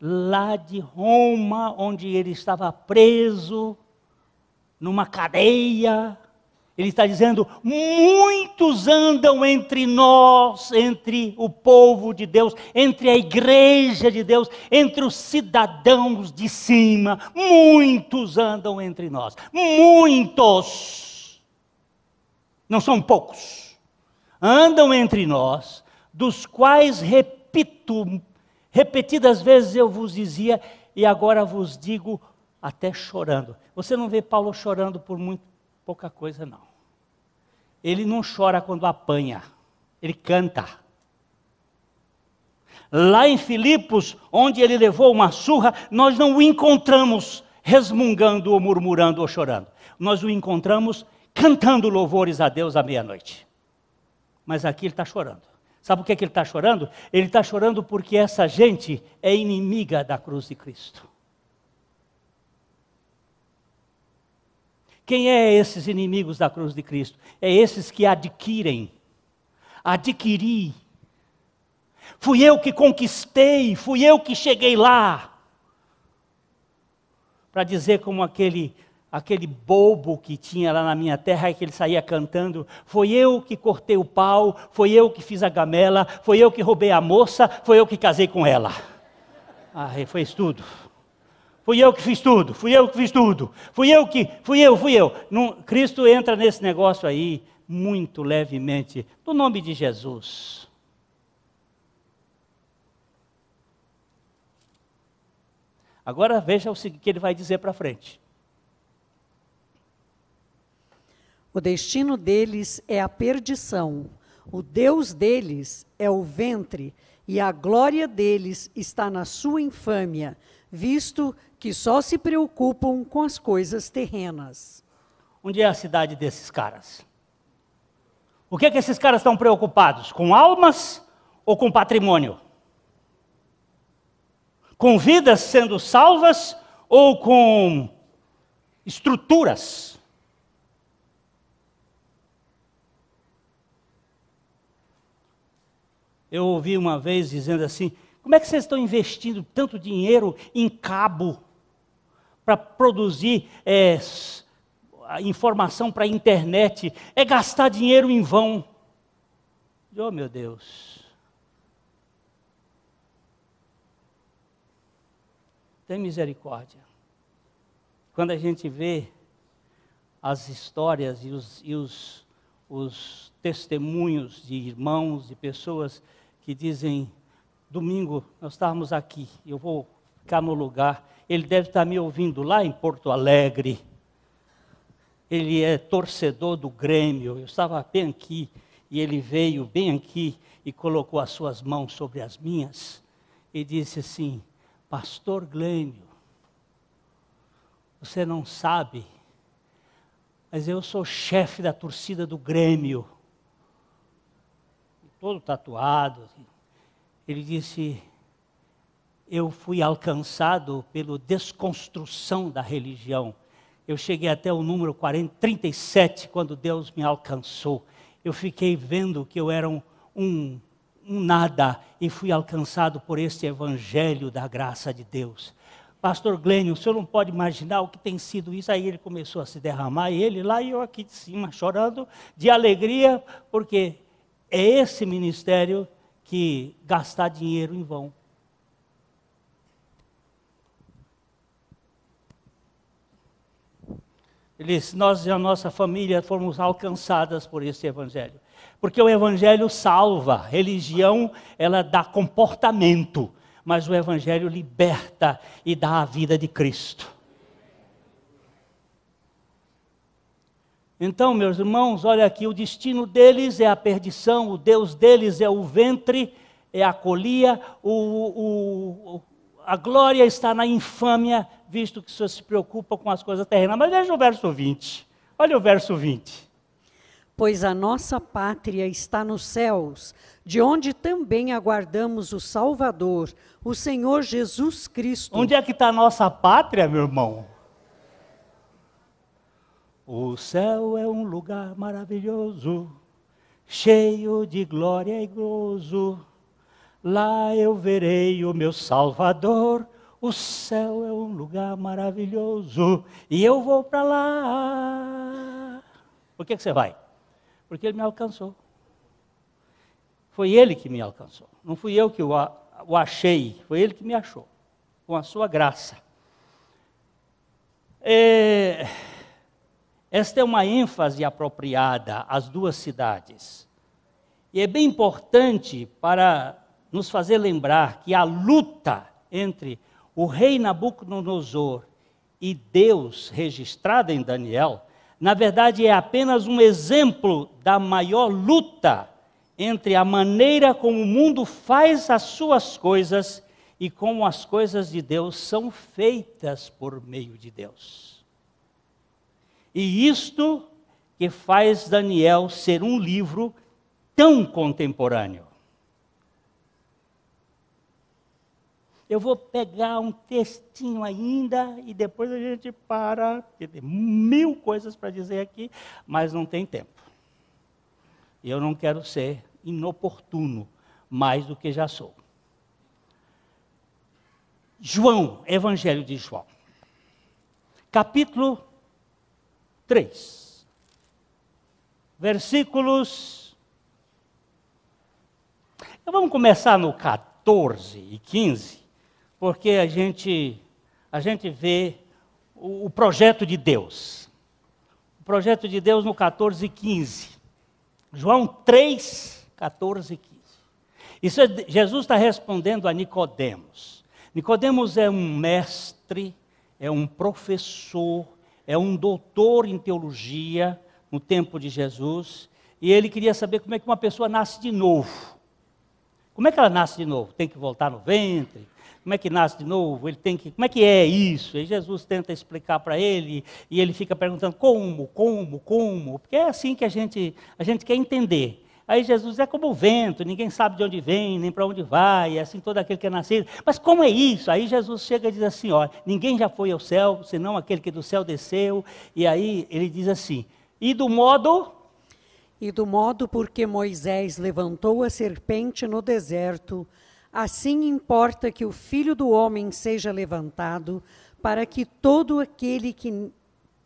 lá de Roma, onde ele estava preso numa cadeia, ele está dizendo: muitos andam entre nós, entre o povo de Deus, entre a igreja de Deus, entre os cidadãos de cima. Muitos andam entre nós. Muitos. Não são poucos. Andam entre nós, dos quais repito, repetidas vezes eu vos dizia, e agora vos digo, até chorando. Você não vê Paulo chorando por muito pouca coisa, não. Ele não chora quando apanha, ele canta. Lá em Filipos, onde ele levou uma surra, nós não o encontramos resmungando ou murmurando ou chorando. Nós o encontramos cantando louvores a Deus à meia-noite. Mas aqui ele está chorando. Sabe por que, é que ele está chorando? Ele está chorando porque essa gente é inimiga da cruz de Cristo. Quem é esses inimigos da cruz de Cristo? É esses que adquirem. Adquiri. Fui eu que conquistei, fui eu que cheguei lá. Para dizer como aquele aquele bobo que tinha lá na minha terra que ele saía cantando, foi eu que cortei o pau, foi eu que fiz a gamela, foi eu que roubei a moça, foi eu que casei com ela. Ah, isso tudo. Fui eu que fiz tudo, fui eu que fiz tudo, fui eu que, fui eu, fui eu. Não, Cristo entra nesse negócio aí muito levemente, no nome de Jesus. Agora veja o que ele vai dizer para frente. O destino deles é a perdição, o Deus deles é o ventre, e a glória deles está na sua infâmia, visto que só se preocupam com as coisas terrenas. Onde é a cidade desses caras? O que é que esses caras estão preocupados? Com almas ou com patrimônio? Com vidas sendo salvas ou com estruturas? Eu ouvi uma vez dizendo assim: como é que vocês estão investindo tanto dinheiro em cabo? para produzir é, informação para a internet, é gastar dinheiro em vão. Oh, meu Deus. Tem misericórdia. Quando a gente vê as histórias e os, e os, os testemunhos de irmãos, de pessoas que dizem: domingo nós estávamos aqui, eu vou ficar no lugar ele deve estar me ouvindo lá em Porto Alegre. Ele é torcedor do Grêmio. Eu estava bem aqui e ele veio bem aqui e colocou as suas mãos sobre as minhas e disse assim: Pastor Glênio, você não sabe, mas eu sou chefe da torcida do Grêmio. Todo tatuado. Assim. Ele disse: eu fui alcançado pela desconstrução da religião. Eu cheguei até o número 40, 37 quando Deus me alcançou. Eu fiquei vendo que eu era um, um, um nada e fui alcançado por este evangelho da graça de Deus. Pastor Glênio, o senhor não pode imaginar o que tem sido isso. Aí ele começou a se derramar, ele lá e eu aqui de cima, chorando de alegria, porque é esse ministério que gastar dinheiro em vão. Eles, nós e a nossa família fomos alcançadas por esse evangelho. Porque o evangelho salva, religião ela dá comportamento, mas o evangelho liberta e dá a vida de Cristo. Então, meus irmãos, olha aqui, o destino deles é a perdição, o Deus deles é o ventre, é a colia, o, o, a glória está na infâmia, visto que o Senhor se preocupa com as coisas terrenas. Mas veja o verso 20. Olha o verso 20. Pois a nossa pátria está nos céus, de onde também aguardamos o Salvador, o Senhor Jesus Cristo. Onde é que está a nossa pátria, meu irmão? O céu é um lugar maravilhoso, cheio de glória e gozo Lá eu verei o meu Salvador. O céu é um lugar maravilhoso e eu vou para lá. Por que, que você vai? Porque ele me alcançou. Foi ele que me alcançou. Não fui eu que o, o achei, foi ele que me achou, com a sua graça. É, esta é uma ênfase apropriada às duas cidades. E é bem importante para nos fazer lembrar que a luta entre o rei Nabucodonosor e Deus, registrada em Daniel, na verdade é apenas um exemplo da maior luta entre a maneira como o mundo faz as suas coisas e como as coisas de Deus são feitas por meio de Deus. E isto que faz Daniel ser um livro tão contemporâneo. Eu vou pegar um textinho ainda e depois a gente para, porque tem mil coisas para dizer aqui, mas não tem tempo. Eu não quero ser inoportuno mais do que já sou. João, Evangelho de João, capítulo 3, versículos. Então, vamos começar no 14 e 15 porque a gente, a gente vê o, o projeto de Deus. O projeto de Deus no 14 e 15. João 3, 14 e 15. Isso é, Jesus está respondendo a Nicodemos. Nicodemos é um mestre, é um professor, é um doutor em teologia no tempo de Jesus, e ele queria saber como é que uma pessoa nasce de novo. Como é que ela nasce de novo? Tem que voltar no ventre? como é que nasce de novo? Ele tem que, como é que é isso? E Jesus tenta explicar para ele e ele fica perguntando como, como, como, porque é assim que a gente, a gente quer entender. Aí Jesus é como o vento, ninguém sabe de onde vem, nem para onde vai, é assim todo aquele que é nascido. Mas como é isso? Aí Jesus chega e diz assim: olha, ninguém já foi ao céu, senão aquele que do céu desceu. E aí ele diz assim: e do modo. E do modo porque Moisés levantou a serpente no deserto, Assim importa que o filho do homem seja levantado, para que todo aquele que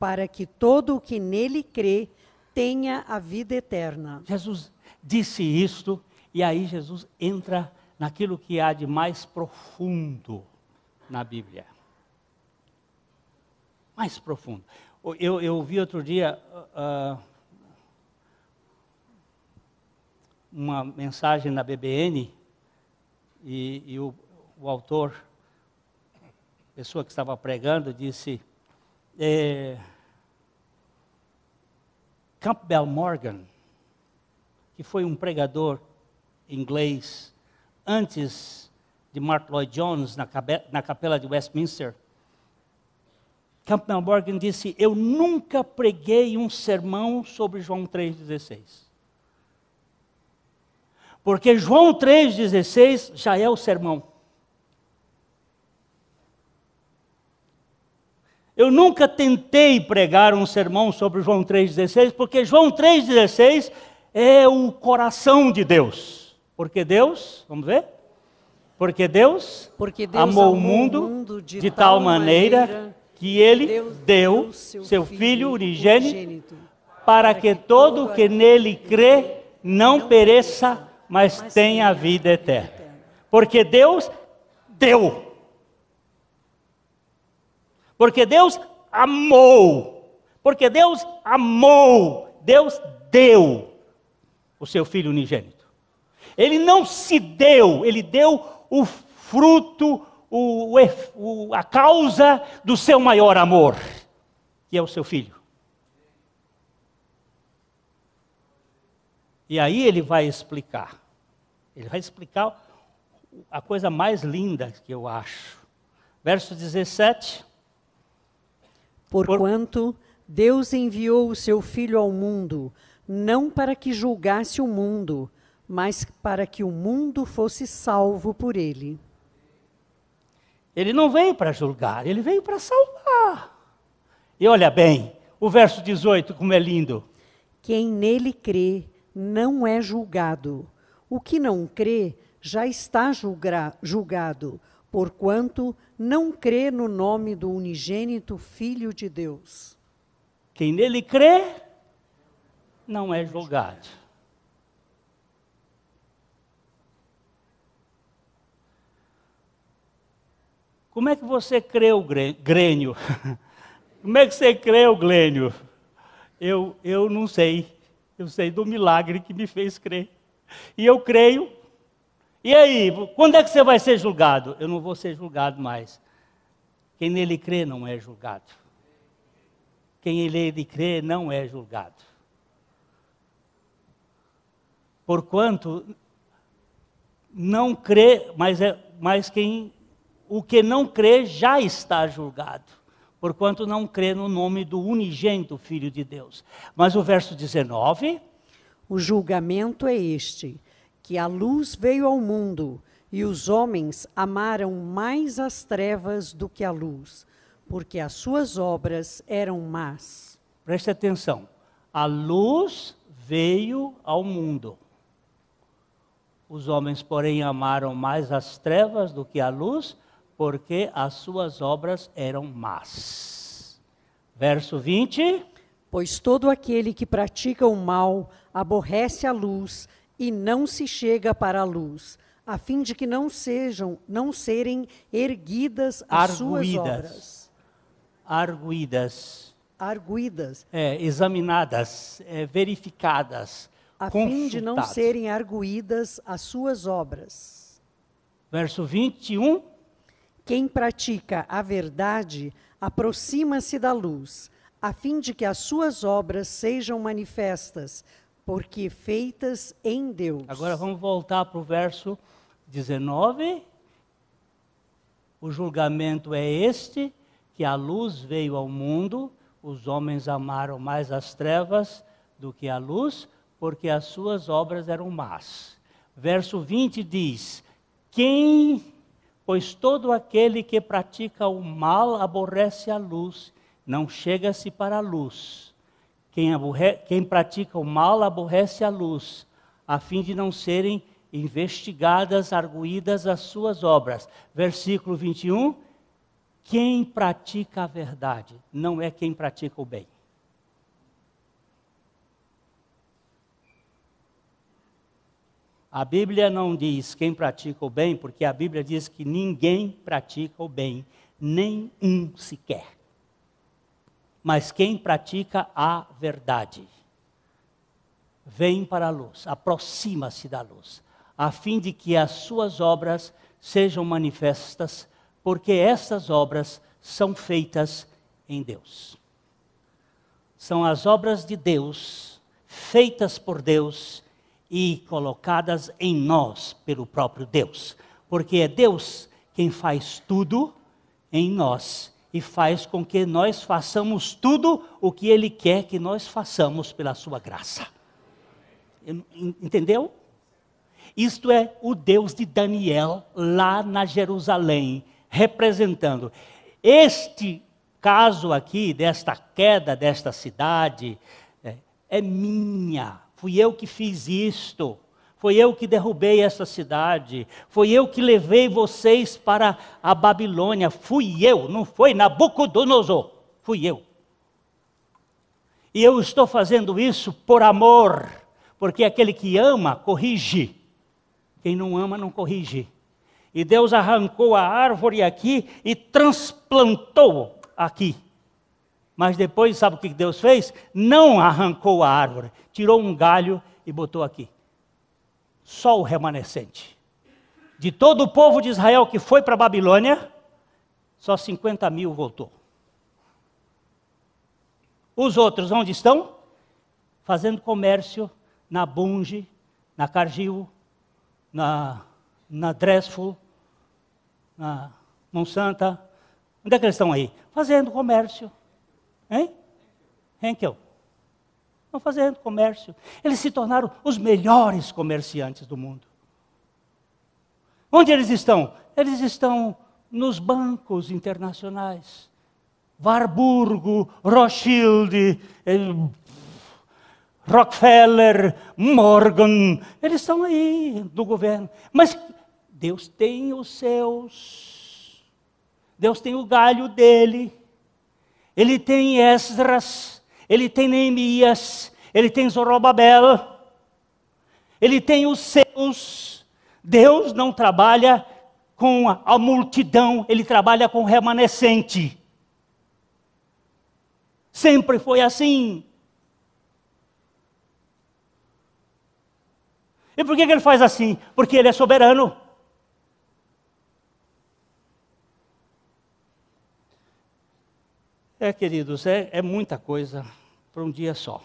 para que todo o que nele crê tenha a vida eterna. Jesus disse isto e aí Jesus entra naquilo que há de mais profundo na Bíblia. Mais profundo. Eu, eu vi outro dia uh, uma mensagem na BBN e, e o, o, autor, pessoa que estava pregando, disse: é, Campbell Morgan, que foi um pregador inglês antes de Mark Lloyd Jones na, na capela de Westminster, Campbell Morgan disse: Eu nunca preguei um sermão sobre João 3,16. Porque João 3,16 já é o sermão. Eu nunca tentei pregar um sermão sobre João 3,16, porque João 3,16 é o coração de Deus. Porque Deus, vamos ver? Porque Deus, porque Deus amou, amou, o mundo, mundo de, de, tal maneira, maneira que ele Deus deu seu, seu filho unigênito para que todo o que nele crê não pereça, mas, tem a vida eterna. Porque Deus deu. Porque Deus amou. Porque Deus amou. Deus deu o seu filho unigênito. Ele não se deu, ele deu o fruto, o, o, a causa do seu maior amor, que é o seu filho. E aí ele vai explicar. Ele vai explicar a coisa mais linda que eu acho. Verso 17. Porquanto Deus enviou o seu Filho ao mundo, não para que julgasse o mundo, mas para que o mundo fosse salvo por ele. Ele não veio para julgar, ele veio para salvar. E olha bem, o verso 18, como é lindo. Quem nele crê não é julgado. O que não crê já está julgar, julgado, porquanto não crê no nome do unigênito Filho de Deus. Quem nele crê, não é julgado. Como é que você crê o Grênio? [laughs] Como é que você crê o Glênio? Eu, eu não sei. Eu sei do milagre que me fez crer. E eu creio. E aí, quando é que você vai ser julgado? Eu não vou ser julgado mais. Quem nele crê não é julgado. Quem nele crê não é julgado. Porquanto não crê, mas, é, mas quem o que não crê já está julgado porquanto não crê no nome do unigênito Filho de Deus. Mas o verso 19. O julgamento é este: que a luz veio ao mundo, e os homens amaram mais as trevas do que a luz, porque as suas obras eram más. Preste atenção. A luz veio ao mundo. Os homens, porém, amaram mais as trevas do que a luz, porque as suas obras eram más. Verso 20: Pois todo aquele que pratica o mal aborrece a luz e não se chega para a luz, a fim de que não sejam, não serem erguidas as Arguidas. suas obras. Arguidas. Arguidas. É, examinadas, é, verificadas. A fim de não serem arguídas as suas obras. Verso 21. Quem pratica a verdade aproxima-se da luz, a fim de que as suas obras sejam manifestas, porque feitas em Deus. Agora vamos voltar para o verso 19. O julgamento é este: que a luz veio ao mundo, os homens amaram mais as trevas do que a luz, porque as suas obras eram más. Verso 20 diz: Quem Pois todo aquele que pratica o mal aborrece a luz, não chega-se para a luz. Quem, aborre... Quem pratica o mal aborrece a luz, a fim de não serem investigadas, arguídas as suas obras. Versículo 21. Quem pratica a verdade não é quem pratica o bem. A Bíblia não diz quem pratica o bem, porque a Bíblia diz que ninguém pratica o bem, nem um sequer. Mas quem pratica a verdade vem para a luz, aproxima-se da luz, a fim de que as suas obras sejam manifestas, porque estas obras são feitas em Deus. São as obras de Deus, feitas por Deus e colocadas em nós pelo próprio Deus. Porque é Deus quem faz tudo em nós e faz com que nós façamos tudo o que Ele quer que nós façamos pela Sua graça. Entendeu? Isto é o Deus de Daniel lá na Jerusalém, representando. Este caso aqui, desta queda desta cidade, é, é minha Fui eu que fiz isto. Foi eu que derrubei essa cidade. Foi eu que levei vocês para a Babilônia. Fui eu, não foi Nabucodonosor. Fui eu. E eu estou fazendo isso por amor, porque aquele que ama, corrige. Quem não ama, não corrige. E Deus arrancou a árvore aqui e transplantou aqui. Mas depois, sabe o que Deus fez? Não arrancou a árvore, tirou um galho e botou aqui. Só o remanescente. De todo o povo de Israel que foi para a Babilônia, só 50 mil voltou. Os outros, onde estão? Fazendo comércio na Bunge, na Cargill, na, na na Monsanta. Onde é que eles estão aí? Fazendo comércio. Hein? Henkel. Estão fazendo comércio. Eles se tornaram os melhores comerciantes do mundo. Onde eles estão? Eles estão nos bancos internacionais. Warburgo, Rothschild, eh, Rockefeller, Morgan, eles estão aí do governo. Mas Deus tem os seus, Deus tem o galho dele ele tem Esdras, ele tem Neemias, ele tem Zorobabel, ele tem os seus. Deus não trabalha com a multidão, ele trabalha com o remanescente. Sempre foi assim. E por que, que ele faz assim? Porque ele é soberano. É, queridos, é, é muita coisa para um dia só.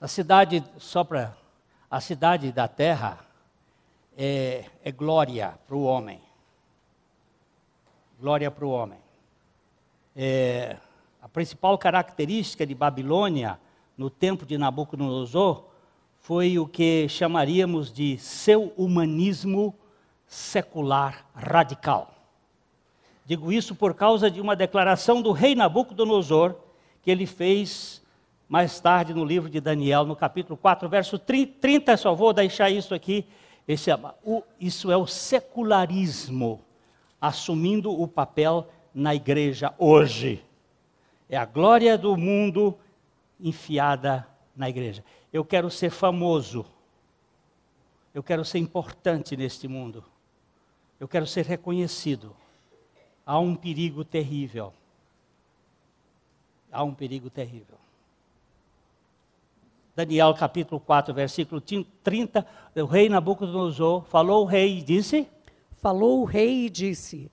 A cidade, só para. A cidade da terra é, é glória para o homem. Glória para o homem. É, a principal característica de Babilônia no tempo de Nabucodonosor foi o que chamaríamos de seu humanismo secular radical. Digo isso por causa de uma declaração do rei Nabucodonosor que ele fez mais tarde no livro de Daniel, no capítulo 4, verso 30. Só vou deixar isso aqui. Esse, é isso é o secularismo assumindo o papel na igreja hoje. É a glória do mundo enfiada na igreja. Eu quero ser famoso. Eu quero ser importante neste mundo. Eu quero ser reconhecido há um perigo terrível. Há um perigo terrível. Daniel capítulo 4, versículo 30, o rei Nabucodonosor falou o rei e disse: Falou o rei e disse: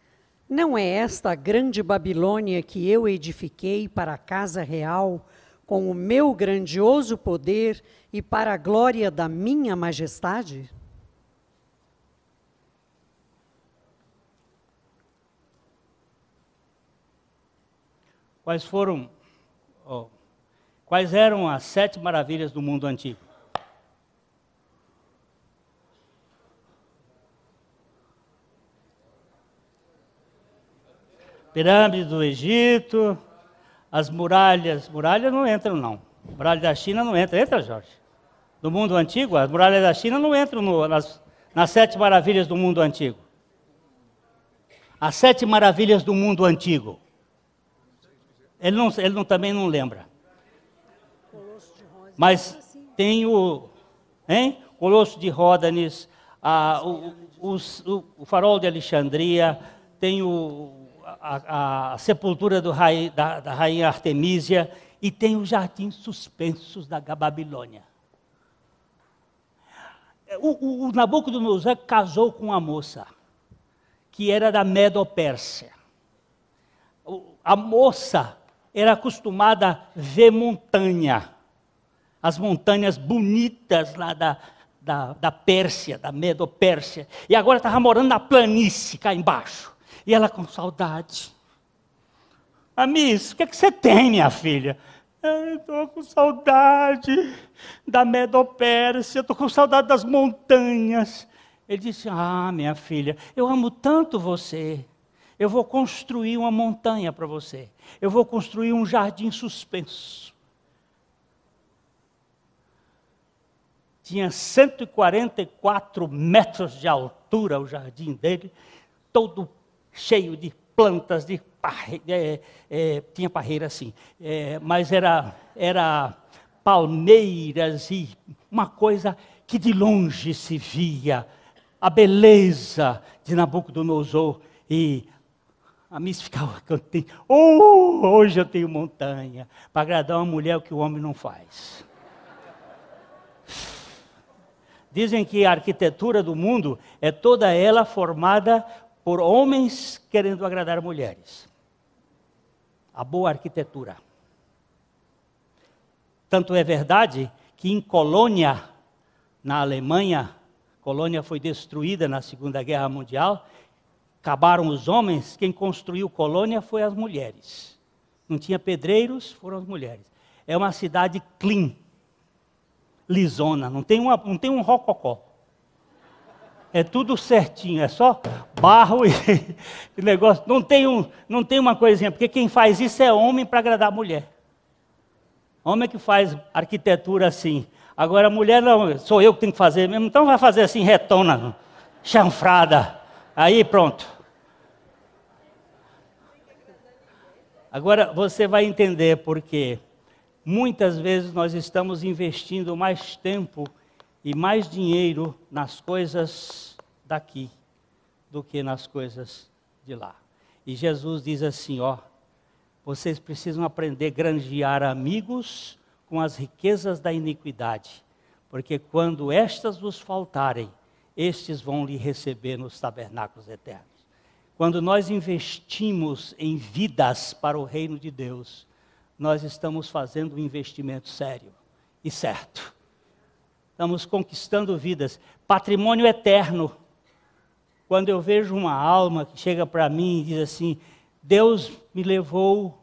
Não é esta a grande Babilônia que eu edifiquei para a casa real, com o meu grandioso poder e para a glória da minha majestade? quais foram, oh, quais eram as sete maravilhas do mundo antigo? Pirâmide do Egito, as muralhas, muralhas não entram não, muralha da China não entra, entra Jorge? Do mundo antigo, as muralhas da China não entram no, nas, nas sete maravilhas do mundo antigo. As sete maravilhas do mundo antigo. Ele, não, ele não, também não lembra. Mas tem o. Hein? Colosso de Ródanes, a, o, o, o, farol de Alexandria, tem o, a, a sepultura da, da, rainha Artemísia e tem os jardins suspensos da Babilônia. O, o Nabucodonosor casou com uma moça que era da Medo-Pérsia. A moça era acostumada a ver montanha. As montanhas bonitas lá da, da, da Pérsia, da Medo-Pérsia. E agora estava morando na planície, cá embaixo. E ela com saudade. Amis, ah, o que, é que você tem, minha filha? Ah, estou com saudade da Medopérsia, estou com saudade das montanhas. Ele disse: Ah, minha filha, eu amo tanto você. Eu vou construir uma montanha para você. Eu vou construir um jardim suspenso. Tinha 144 metros de altura o jardim dele, todo cheio de plantas, de parre... é, é, tinha parreira assim, é, mas era, era palmeiras e uma coisa que de longe se via a beleza de Nabucodonosor e a Miss ficava [laughs] cantando. Oh, hoje eu tenho montanha. Para agradar uma mulher, é o que o homem não faz. Dizem que a arquitetura do mundo é toda ela formada por homens querendo agradar mulheres. A boa arquitetura. Tanto é verdade que em Colônia, na Alemanha, Colônia foi destruída na Segunda Guerra Mundial Acabaram os homens, quem construiu colônia foi as mulheres. Não tinha pedreiros, foram as mulheres. É uma cidade clean, lisona, não tem, uma, não tem um rococó. É tudo certinho, é só barro e, [laughs] e negócio. Não tem, um, não tem uma coisinha, porque quem faz isso é homem para agradar a mulher. Homem que faz arquitetura assim. Agora, mulher não, sou eu que tenho que fazer mesmo, então vai fazer assim, retona, chanfrada. Aí pronto. Agora você vai entender por quê. Muitas vezes nós estamos investindo mais tempo e mais dinheiro nas coisas daqui do que nas coisas de lá. E Jesus diz assim, ó, vocês precisam aprender a granjear amigos com as riquezas da iniquidade, porque quando estas vos faltarem, estes vão lhe receber nos tabernáculos eternos. Quando nós investimos em vidas para o reino de Deus, nós estamos fazendo um investimento sério e certo. Estamos conquistando vidas, patrimônio eterno. Quando eu vejo uma alma que chega para mim e diz assim: Deus me levou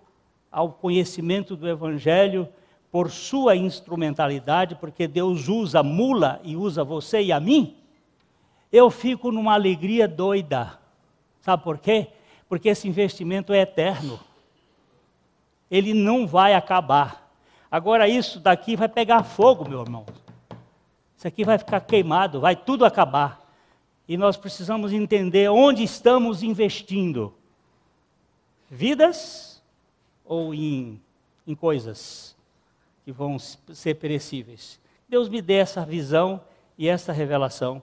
ao conhecimento do Evangelho por sua instrumentalidade, porque Deus usa a mula e usa você e a mim, eu fico numa alegria doida. Sabe por quê? Porque esse investimento é eterno. Ele não vai acabar. Agora, isso daqui vai pegar fogo, meu irmão. Isso aqui vai ficar queimado, vai tudo acabar. E nós precisamos entender onde estamos investindo: vidas ou em, em coisas que vão ser perecíveis. Deus me dê essa visão e essa revelação.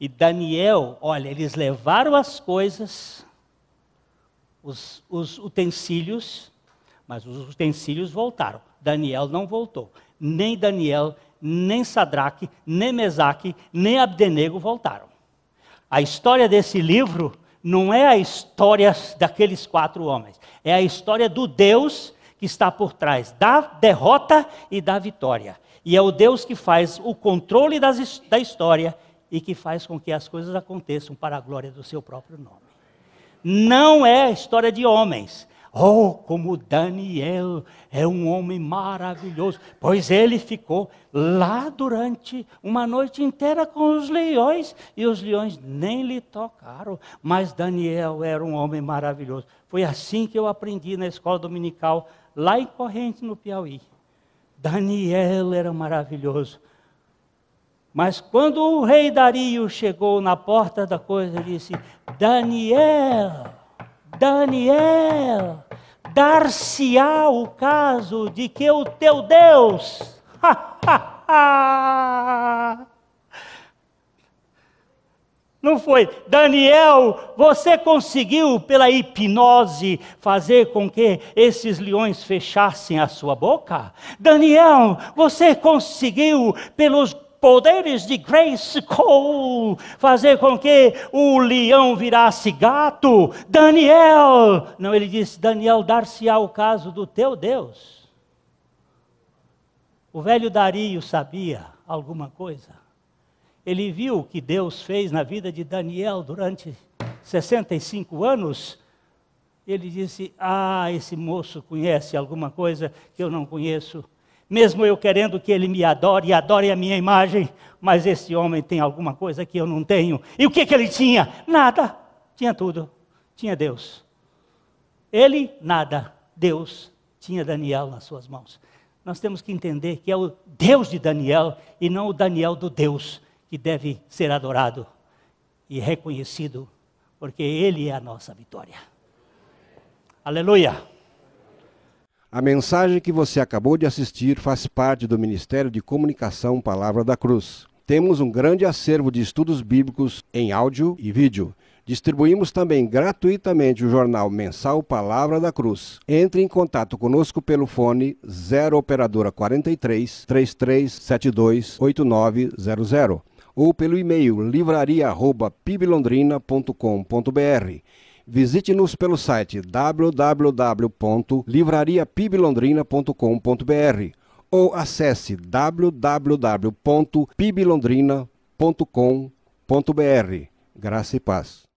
E Daniel, olha, eles levaram as coisas, os, os utensílios, mas os utensílios voltaram. Daniel não voltou. Nem Daniel, nem Sadraque, nem Mesaque, nem Abdenego voltaram. A história desse livro não é a história daqueles quatro homens, é a história do Deus que está por trás da derrota e da vitória. E é o Deus que faz o controle das, da história e que faz com que as coisas aconteçam para a glória do seu próprio nome. Não é história de homens. Oh, como Daniel é um homem maravilhoso, pois ele ficou lá durante uma noite inteira com os leões e os leões nem lhe tocaram, mas Daniel era um homem maravilhoso. Foi assim que eu aprendi na escola dominical lá em Corrente, no Piauí. Daniel era maravilhoso. Mas quando o rei Dario chegou na porta da coisa, disse: Daniel, Daniel, dar-se-á o caso de que o teu Deus [laughs] Não foi, Daniel, você conseguiu pela hipnose fazer com que esses leões fechassem a sua boca? Daniel, você conseguiu pelos poderes de Grace Cole fazer com que o leão virasse gato. Daniel, não, ele disse: Daniel, dar-se-á o caso do teu Deus. O velho Dario sabia alguma coisa. Ele viu o que Deus fez na vida de Daniel durante 65 anos. Ele disse: Ah, esse moço conhece alguma coisa que eu não conheço. Mesmo eu querendo que ele me adore e adore a minha imagem, mas esse homem tem alguma coisa que eu não tenho. E o que, que ele tinha? Nada. Tinha tudo. Tinha Deus. Ele, nada. Deus tinha Daniel nas suas mãos. Nós temos que entender que é o Deus de Daniel e não o Daniel do Deus que deve ser adorado e reconhecido, porque Ele é a nossa vitória. Aleluia! A mensagem que você acabou de assistir faz parte do Ministério de Comunicação Palavra da Cruz. Temos um grande acervo de estudos bíblicos em áudio e vídeo. Distribuímos também gratuitamente o jornal mensal Palavra da Cruz. Entre em contato conosco pelo fone 0 operadora 43 3372 8900 ou pelo e-mail livraria@pibilondrina.com.br Visite-nos pelo site www.livrariapiblondrina.com.br ou acesse www.piblondrina.com.br. Graça e paz.